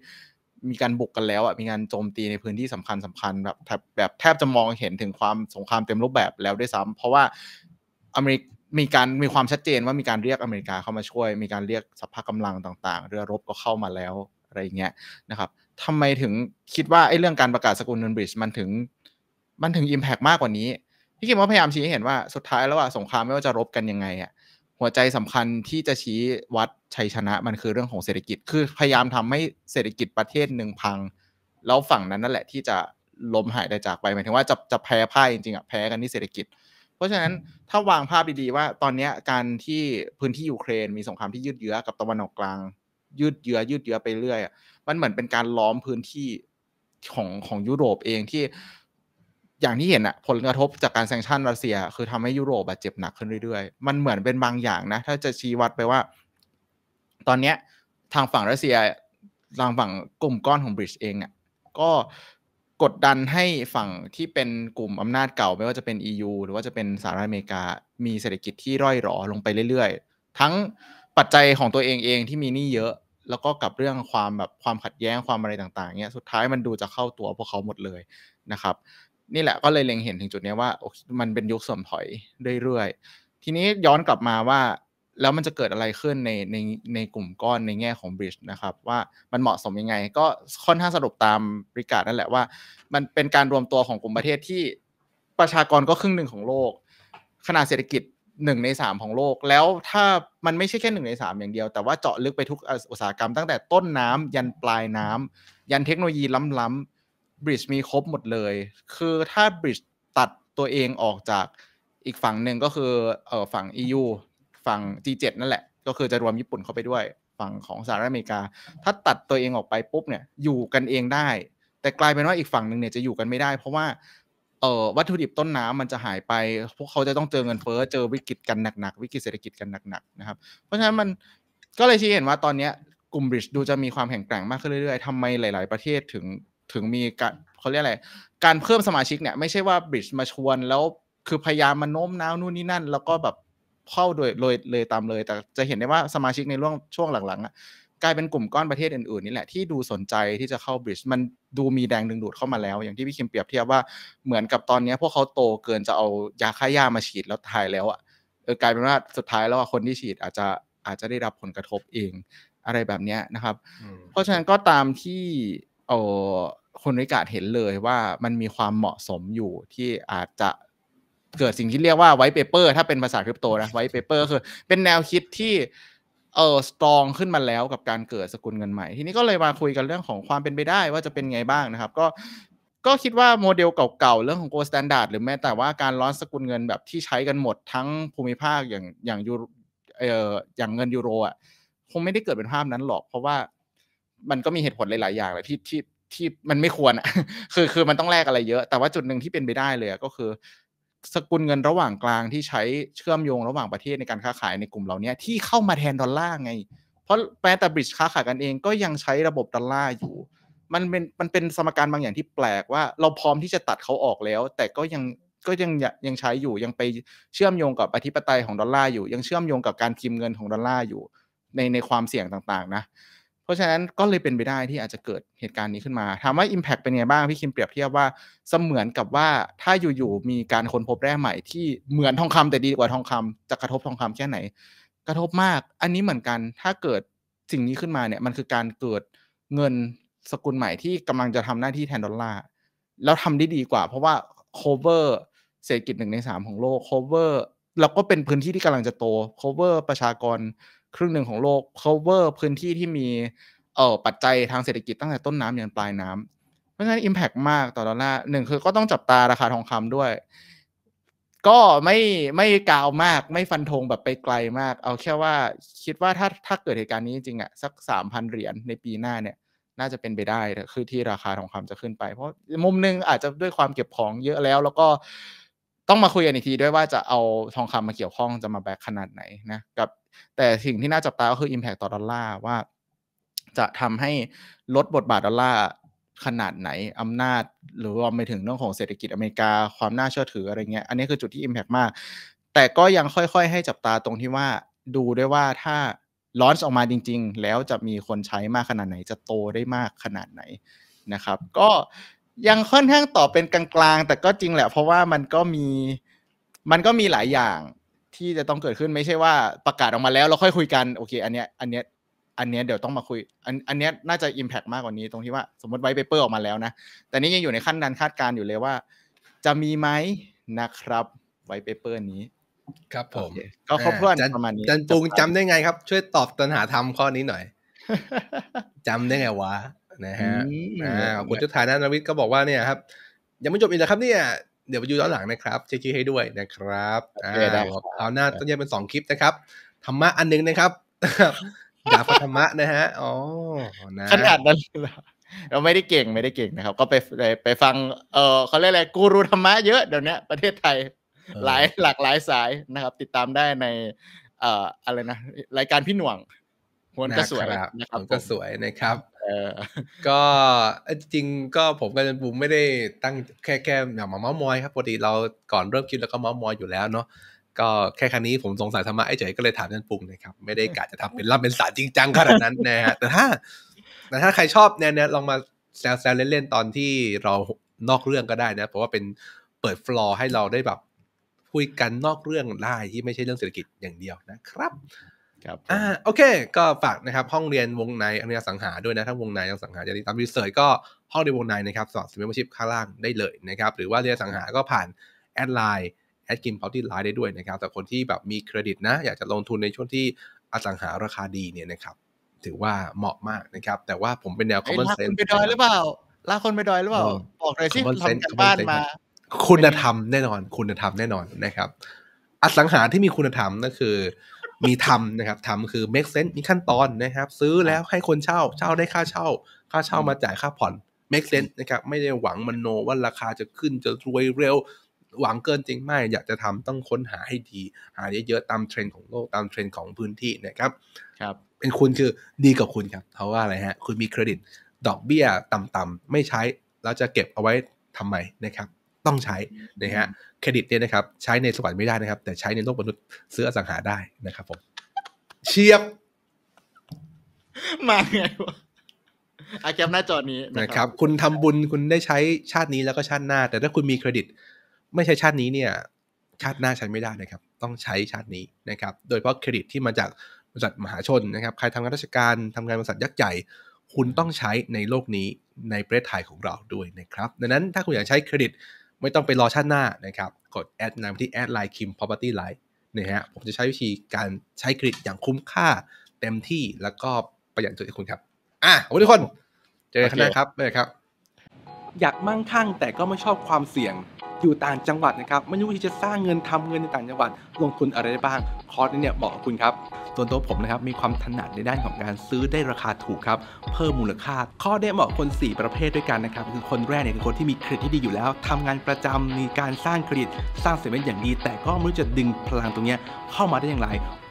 มีการบุกกันแล้วอ่ะมีการโจมตีในพื้นที่สำคัญสำาคัญ แบบแบบแทบจะมองเห็นถึงความสงครามเต็มรูปแบบแล้วด้วยซ้ำ เพราะว่าอเมริกมีการมีความชัดเจนว่ามีการเรียกอเมริกาเข้ามาช่วยมีการเรียกสัพพะกำลังต่างๆเรือรบก็เข้ามาแล้วอะไรเงี้ยนะครับทำไมถึงคิดว่าไอ้เรื่องการประกาศสกุลเงินบริดจ์มันถึงมันถึงอิมแพกมากกว่านี้พี่ยิว่าพยายามชี้ให้เห็นว่าสุดท้ายแล้วอะสงครามไม่ว่าจะรบกันยังไงอะหัวใจสำคัญที่จะชี้วัดชัยชนะมันคือเรื่องของเศรษฐกิจ คือพยายามทำให้เศรษฐกิจประเทศหนึ่งพัง แล้วฝั่งนั้นนั่นแหละที่จะล้มหายได้จากไปหมายถึงว่าจะจะแพ้พ่ายจริงๆอ่ะแพ้กันที่เศรษฐกิจ เพราะฉะนั้นถ้าวางภาพดีๆว่าตอนนี้การที่พื้นที่ยูเครน มีสงครามที่ยืดเยื้อกับตะวันออกกลางยืดเยื้อยืดเยื้อไปเรื่อยมันเหมือนเป็นการล้อมพื้นที่ของของยุโรปเองที่อย่างที่เห็นอะผลกระทบจากการแซงชั่นรัสเซีย คือทำให้ยุโรปบาดเจ็บหนักขึ้นเรื่อยๆ มันเหมือนเป็นบางอย่างนะ ถ้าจะชี้วัดไปว่า ตอนเนี้ยทางฝั่งรัสเซีย ทางฝั่งกลุ่มก้อนของบริชเองอะก็กดดันให้ฝั่งที่เป็นกลุ่มอำนาจเก่าไม่ว่าจะเป็น EU หรือว่าจะเป็นสหรัฐอเมริกามีเศรษฐกิจที่ร่อยหรอลงไปเรื่อยๆทั้งปัจจัยของตัวเองเองที่มีหนี้เยอะ แล้วก็กับเรื่องความแบบความขัดแย้งความอะไรต่างๆเนี้ยสุดท้ายมันดูจะเข้าตัวพวกเขาหมดเลยนะครับนี่แหละก็เลยเล็งเห็นถึงจุดนี้ว่ามันเป็นยุคสมถอยเรื่อยๆ ทีนี้ย้อนกลับมาว่าแล้วมันจะเกิดอะไรขึ้นในในในกลุ่มก้อนในแง่ของบริดจ์นะครับว่ามันเหมาะสมยังไงก็ค่อนข้างสรุปตามบริการนั่นแหละว่ามันเป็นการรวมตัวของกลุ่มประเทศที่ประชากรก็ครึ่งหนึ่งของโลก ขนาดเศรษฐกิจหนึ่งในสามของโลก แล้วถ้ามันไม่ใช่แค่หนึ่งในสามอย่างเดียวแต่ว่าเจาะลึกไปทุกอุตสาหกรรมตั้งแต่ต้นน้ำยันปลายน้ำ ยันเทคโนโลยีล้ำๆบริดจ์มีครบหมดเลย คือถ้าบริดจ์ตัดตัวเองออกจากอีกฝั่งหนึ่งก็คือเออฝั่ง EU ฝั่ง G7 นั่นแหละ ก็คือจะรวมญี่ปุ่นเข้าไปด้วยฝั่งของสหรัฐอเมริกา ถ้าตัดตัวเองออกไปปุ๊บเนี่ยอยู่กันเองได้ แต่กลายเป็นว่าอีกฝั่งหนึ่งเนี่ยจะอยู่กันไม่ได้ เพราะว่าเอ่อวัตถุดิบต้นน้ำมันจะหายไป พวกเขาจะต้องเจอเงินเฟ้อเจอวิกฤตกันหนัก ๆ วิกฤตเศรษฐกิจกันหนัก ๆนะครับ เพราะฉะนั้นมันก็เลยชี้เห็นว่าตอนนี้กลุ่มบริดจ์ดูจะมีความแข็งแกร่งมากขึ้นเรื่อย ๆทำไมหลายๆประเทศถึงถึงมีการเขาเรียกอะไรการเพิ่มสมาชิกเนี่ยไม่ใช่ว่าบริดจ์มาชวน แล้วคือพยายามมาโน้มน้าวนู่นนี่นั่น แล้วก็แบบเข้าโดยเลยเลยตามเลย แต่จะเห็นได้ว่าสมาชิกในร่วงช่วงหลังๆอ่ะ กลายเป็นกลุ่มก้อนประเทศอื่นๆ นี่แหละที่ดูสนใจที่จะเข้าบริดจ์มันดูมีแดงดึงดูดเข้ามาแล้ว อย่างที่พี่คิมเปรียบเทียบว่าเหมือนกับตอนนี้พวกเขาโตเกินจะเอายาฆ่ายามาฉีดแล้วทายแล้วอ่ะเออกลายเป็นว่าสุดท้ายแล้วคนที่ฉีด อาจจะอาจจะได้รับผลกระทบเองอะไรแบบนี้นะครับ เพราะฉะนั้นก็ตามที่เออคุณริกาเห็นเลยว่ามันมีความเหมาะสมอยู่ที่อาจจะเกิดสิ่งที่เรียกว่าไวท์เปเปอร์ถ้าเป็นภาษาคริปโตนะไวท์เปเปอร์คือเป็นแนวคิดที่เออสตรองขึ้นมาแล้วกับการเกิดสกุลเงินใหม่ ทีนี้ก็เลยมาคุยกันเรื่องของความเป็นไปได้ว่าจะเป็นไงบ้างนะครับ ก็ก็คิดว่าโมเดลเก่าๆ เรื่องของโกลสแตนดาร์ดหรือแม้แต่ว่าการล้อนสกุลเงินแบบที่ใช้กันหมดทั้งภูมิภาคอย่างอย่างยูเอออย่างเงินยูโรอ่ะคงไม่ได้เกิดเป็นภาพนั้นหรอก เพราะว่ามันก็มีเหตุผลหลาย ๆอย่างเลยที่ที่ที่มันไม่ควรอ่ะคือคือมันต้องแลกอะไรเยอะ แต่ว่าจุดหนึ่งที่เป็นไปได้เลยก็คือ สกุลเงินระหว่างกลางที่ใช้เชื่อมโยงระหว่างประเทศในการค้าขายในกลุ่มเราเนี้ยที่เข้ามาแทนดอลลาร์ไง เพราะแม้แต่บริดค้าขายกันเองก็ยังใช้ระบบดอลลาร์อยู่ มันเป็นมันเป็นสมการบางอย่างที่แปลกว่าเราพร้อมที่จะตัดเขาออกแล้ว แต่ก็ยังก็ยังยังใช้อยู่ยังไปเชื่อมโยงกับอธิปไตยของดอลลาร์อยู่ ยังเชื่อมโยงกับการพิมพ์เงินของดอลลาร์อยู่ในในความเสี่ยงต่าง ๆ นะราะฉะนั้นก็เลยเป็นไปได้ที่อาจจะเกิดเหตุการณ์นี้ขึ้นมาถามว่า Impact เป็นไงบ้างพี่คิมเปรียบเทียบว่าเสมือนกับว่าถ้าอยู่ๆมีการค้นพบแร่ใหม่ที่เหมือนทองคำแต่ดีกว่าทองคำจะกระทบทองคำแค่ไหน กระทบมาก อันนี้เหมือนกันถ้าเกิดสิ่งนี้ขึ้นมาเนี่ย มันคือการเกิดเงินสกุลใหม่ที่กำลังจะทำหน้าที่แทนดอลลาร์แล้วทำได้ดีกว่าเพราะว่า cover เศรษฐกิจหนึ่งในสามของโลก cover แล้วก็เป็นพื้นที่ที่กำลังจะโต cover ประชากรครึ่งหนึ่งของโลก cover พื้นที่ที่มีเอ่อปัจจัยทางเศรษฐกิจตั้งแต่ต้นน้ำยันปลายน้ำเพราะฉะนั้น Impact มากต่อดอลลาร์หนึ่งคือก็ต้องจับตาราคาทองคำด้วย ก็ไม่ไม่กาวมาก ไม่ฟันธงแบบไปไกลมาก เอาแค่ว่าคิดว่าถ้าถ้าเกิดเหตุการณ์นี้จริงอะสักสามพันเหรียญในปีหน้าเนี่ย น่าจะเป็นไปได้คือที่ราคาทองคำจะขึ้นไป เพราะมุมนึงอาจจะด้วยความเก็บของเยอะแล้ว แล้วก็ต้องมาคุยกันอีกทีด้วยว่าจะเอาทองคำมาเกี่ยวข้องจะมาแบกขนาดไหนนะกับแต่สิ่งที่น่าจับตาก็คือ Impact ต่อดอลลาร์ว่าจะทำให้ลดบทบาทดอลลาร์ขนาดไหนอำนาจหรือรวมไปถึงเรื่องของเศรษฐกิจอเมริกาความน่าเชื่อถืออะไรเงี้ย อันนี้คือจุดที่ Impact มาก แต่ก็ยังค่อยๆให้จับตาตรงที่ว่าดูด้วยว่าถ้าลอนช์ออกมาจริงๆ แล้วจะมีคนใช้มากขนาดไหนจะโตได้มากขนาดไหนนะครับ ก็ยังค่อนข้างตอบเป็นกลางๆ แต่ก็จริงแหละเพราะว่ามันก็มีมันก็มีหลายอย่างที่จะต้องเกิดขึ้นไม่ใช่ว่าประกาศออกมาแล้ว เราค่อยคุยกันโอเค อันเนี้ยอันเนี้ยอันเนี้ยเดี๋ยวต้องมาคุย อันอันเนี้ยน่าจะ Impact มากกว่านี้ตรงที่ว่าสมมติไว้เปเปอร์ออกมาแล้วนะ แต่นี่ยังอยู่ในขั้นการคาดการณ์อยู่เลยว่า จะมีไหมนะครับไว้เปเปอร์นี้ ครับผมก็ครบถ้วนประมาณนี้จันปุงจำได้ไงครับ ช่วยตอบตัญหาธรรมข้อนี้หน่อย จำได้ไงวะนะฮะอคุณจุธานทวิทย์ก็บอกว่าเนี่ยครับยังไม่จบอีกนะครับเนี่ยเดี๋ยวไปดูย้อนหลังนะครับเช็คชื่อให้ด้วยนะครับคราวหน้าต้องแยกเป็นสองคลิปนะครับ ธรรมะอันนึงนะครับดาบธรรมะนะฮะอ๋อนะขนาดนั้นเราไม่ได้เก่งไม่ได้เก่งนะครับ ก็ไปไปฟังเออเขาเรียกอะไรกูรูธรรมะเยอะ เดี๋ยวนี้ประเทศไทย หลายหลากหลายสายนะครับ ติดตามได้ใน เอ่ออะไรนะรายการพี่หน่วงหวนก็สวยนะครับก็สวยนะครับก็จริงก็ผมกับบุมไม่ได้ตั้งแค่แค่อย่างมาเม้ามอย ครับปกติเราก่อนเริ่มคิดแล้วก็เมามอยอยู่แล้วเนาะก็แค่ครั้งนี้ผมสงสัยธรรมะไอ้เจ๋ก็เลยถาม่ันปุงนะครับไม่ได้กะจะทำเป็นรับเป็นสารจริงจังขนาดนั้นนะฮะแต่ถ้าแต่ถ้าใครชอบเนียเนี้ยลองมาแซวๆเล่นๆตอนที่เรานอกเรื่องก็ได้นะ เพราะว่าเป็นเปิดฟลอร์ให้เราได้แบบคุยกันนอกเรื่องได้ที่ไม่ใช่เรื่องเศรษฐกิจอย่างเดียวนะครับครับอ่าโอเคก็ฝากนะครับ ห้องเรียนวงในอนุญาสังหาด้วยนะถ้าวงในยังสังหาจะติดตามรีเสิร์ชก็ ห้องเรียนวงในนะครับสอบสมัครชิพข้างล่างได้เลยนะครับ หรือว่าเรียนสังหาก็ผ่านแอดไลน์แอดกินพอที่ไลน์ได้ด้วยนะครับ แต่คนที่แบบมีเครดิตนะ อยากจะลงทุนในช่วงที่อสังหาราคาดีเนี่ยนะครับ ถือว่าเหมาะมากนะครับ แต่ว่าผมเป็นแนวคอมมอนเซนต์ไปดอยหรือเปล่าลาคนไปดอยหรือเปล่าบอกเลยที่ทำจากบ้านมา คุณธรรมแน่นอน คุณธรรมแน่นอนนะครับอสังหาที่มีคุณธรรมนั่นคือมีทำนะครับทำคือ make sense มีขั้นตอนนะครับ ซื้อแล้วให้คนเช่าเช่าได้ค่าเช่า ค่าเช่ามาจ่ายค่าผ่อน make sense นะครับ ไม่ได้หวังมันโนว่าราคาจะขึ้นจะรวยเร็ว หวังเกินจริงไม่ อยากจะทำต้องค้นหาให้ดี หาเยอะๆตามเทรนด์ของโลก ตามเทรนด์ของพื้นที่นะครับครับ เป็นคุณคือดีกับคุณครับเพราะว่าอะไรฮะ คุณมีเครดิต ดอกเบี้ยต่ำๆไม่ใช้แล้วจะเก็บเอาไว้ทำไมนะครับต้องใช้นะฮะเครดิตเนี่ยนะครับ ใช้ในสวรรค์ไม่ได้นะครับ แต่ใช้ในโลกมนุษย์ซื้ออสังหาได้นะครับผมเชียบ มาไงวะอาแคปหน้าจอนี้นะครับคุณทำบุญคุณได้ใช้ชาตินี้แล้วก็ชาติหน้า แต่ถ้าคุณมีเครดิต ไม่ใช่ชาตินี้เนี่ย ชาติหน้าใช้ไม่ได้นะครับ ต้องใช้ชาตินี้นะครับ โดยเฉพาะเครดิตที่มาจากบริษัทมหาชนนะครับใครทำงานราชการทำงานบริษัทยักษ์ใหญ่คุณต้องใช้ในโลกนี้ในประเทศไทยของเราด้วยนะครับ ดังนั้นถ้าคุณอยากใช้เครดิตไม่ต้องไปรอชาติหน้านะครับ กดแอดนามที่แอดไลน์คิมพ property line นะฮะ ผมจะใช้วิธีการใช้กริดอย่างคุ้มค่าเต็มที่แล้วก็ประหยัดสุดที่คุณครับ อ่ะทุกคนเจอกันนะครับเลยครับ อยากมั่งคั่งแต่ก็ไม่ชอบความเสี่ยงอยู่ต่างจังหวัดนะครับไม่รู้ที่จะสร้างเงินทำเงินในต่างจังหวัดลงทุนอะไรได้บ้าง คอร์สนี้เนี่ยเหมาะกับคุณครับส่วนตัวผมนะครับมีความถนัดในด้านของการซื้อได้ราคาถูกครับ เพิ่มมูลค่าข้อได้เหมาะคน 4 ประเภทด้วยกันนะครับคือคนแรกเนี่ยคือคนที่มีเครดิตที่ดีอยู่แล้ว ทำงานประจำมีการสร้างเครดิตสร้างเซเว่นอย่างดีแต่ก็ไม่รู้จะดึงพลังตรงนี้เข้ามาได้อย่างไร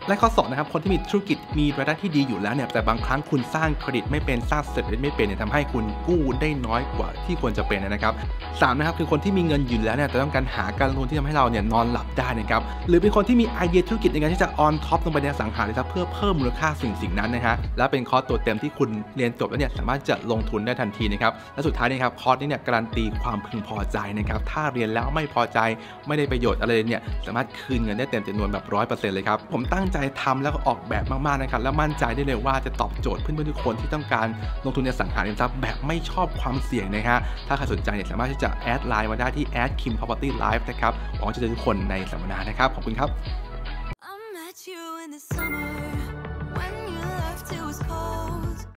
และข้อ2นะครับคนที่มีธุรกิจมีรายได้ที่ดีอยู่แล้วเนี่ยแต่บางครั้งคุณสร้างเครดิตไม่เป็นสร้างเสร็จไม่เป็นเนี่ยทำให้คุณกู้ได้น้อยกว่าที่ควรจะเป็นนะครับสามนะครับคือคนที่มีเงินอยู่แล้วเนี่ยแต่ต้องการหาการลงทุนที่ทำให้เราเนี่ยนอนหลับได้นะครับหรือเป็นคนที่มีไอเดียธุรกิจในการที่จะออนท็อปลงไปในสังหาริมทรัพย์เพื่อเพิ่มมูลค่าสิ่งสิ่งนั้นนะฮะและเป็นคอร์สตัวเต็มที่คุณเรียนจบแล้วเนี่ยสามารถจะลงทุนได้ทันทีนะครับและสุดท้ายนะครับคอร์สนี้เนี่ยการันตีความพึงพอใจนะครับถ้าเรียนแล้วไม่พอใจไม่ได้ประโยชน์อะไรเนี่ยสามารถคืนเงินได้เต็มจำนวนแบบร้อยเปอร์เซ็นต์เลยครับผมตั้งใจใจทำแล้วก็ออกแบบมาก ๆ นะครับ แล้วมั่นใจได้เลยว่าจะตอบโจทย์เพื่อนๆทุกคนที่ต้องการลงทุนในสังหาริมทรัพย์แบบไม่ชอบความเสี่ยงนะฮะถ้าใครสนใจเนี่ยสามารถที่จะแอดไลน์มาได้ที่แอดคิมพาวเวอร์ตี้ไลฟ์นะครับหวังจะเจอทุกคนในสัมมนานะครับ ขอบคุณครับ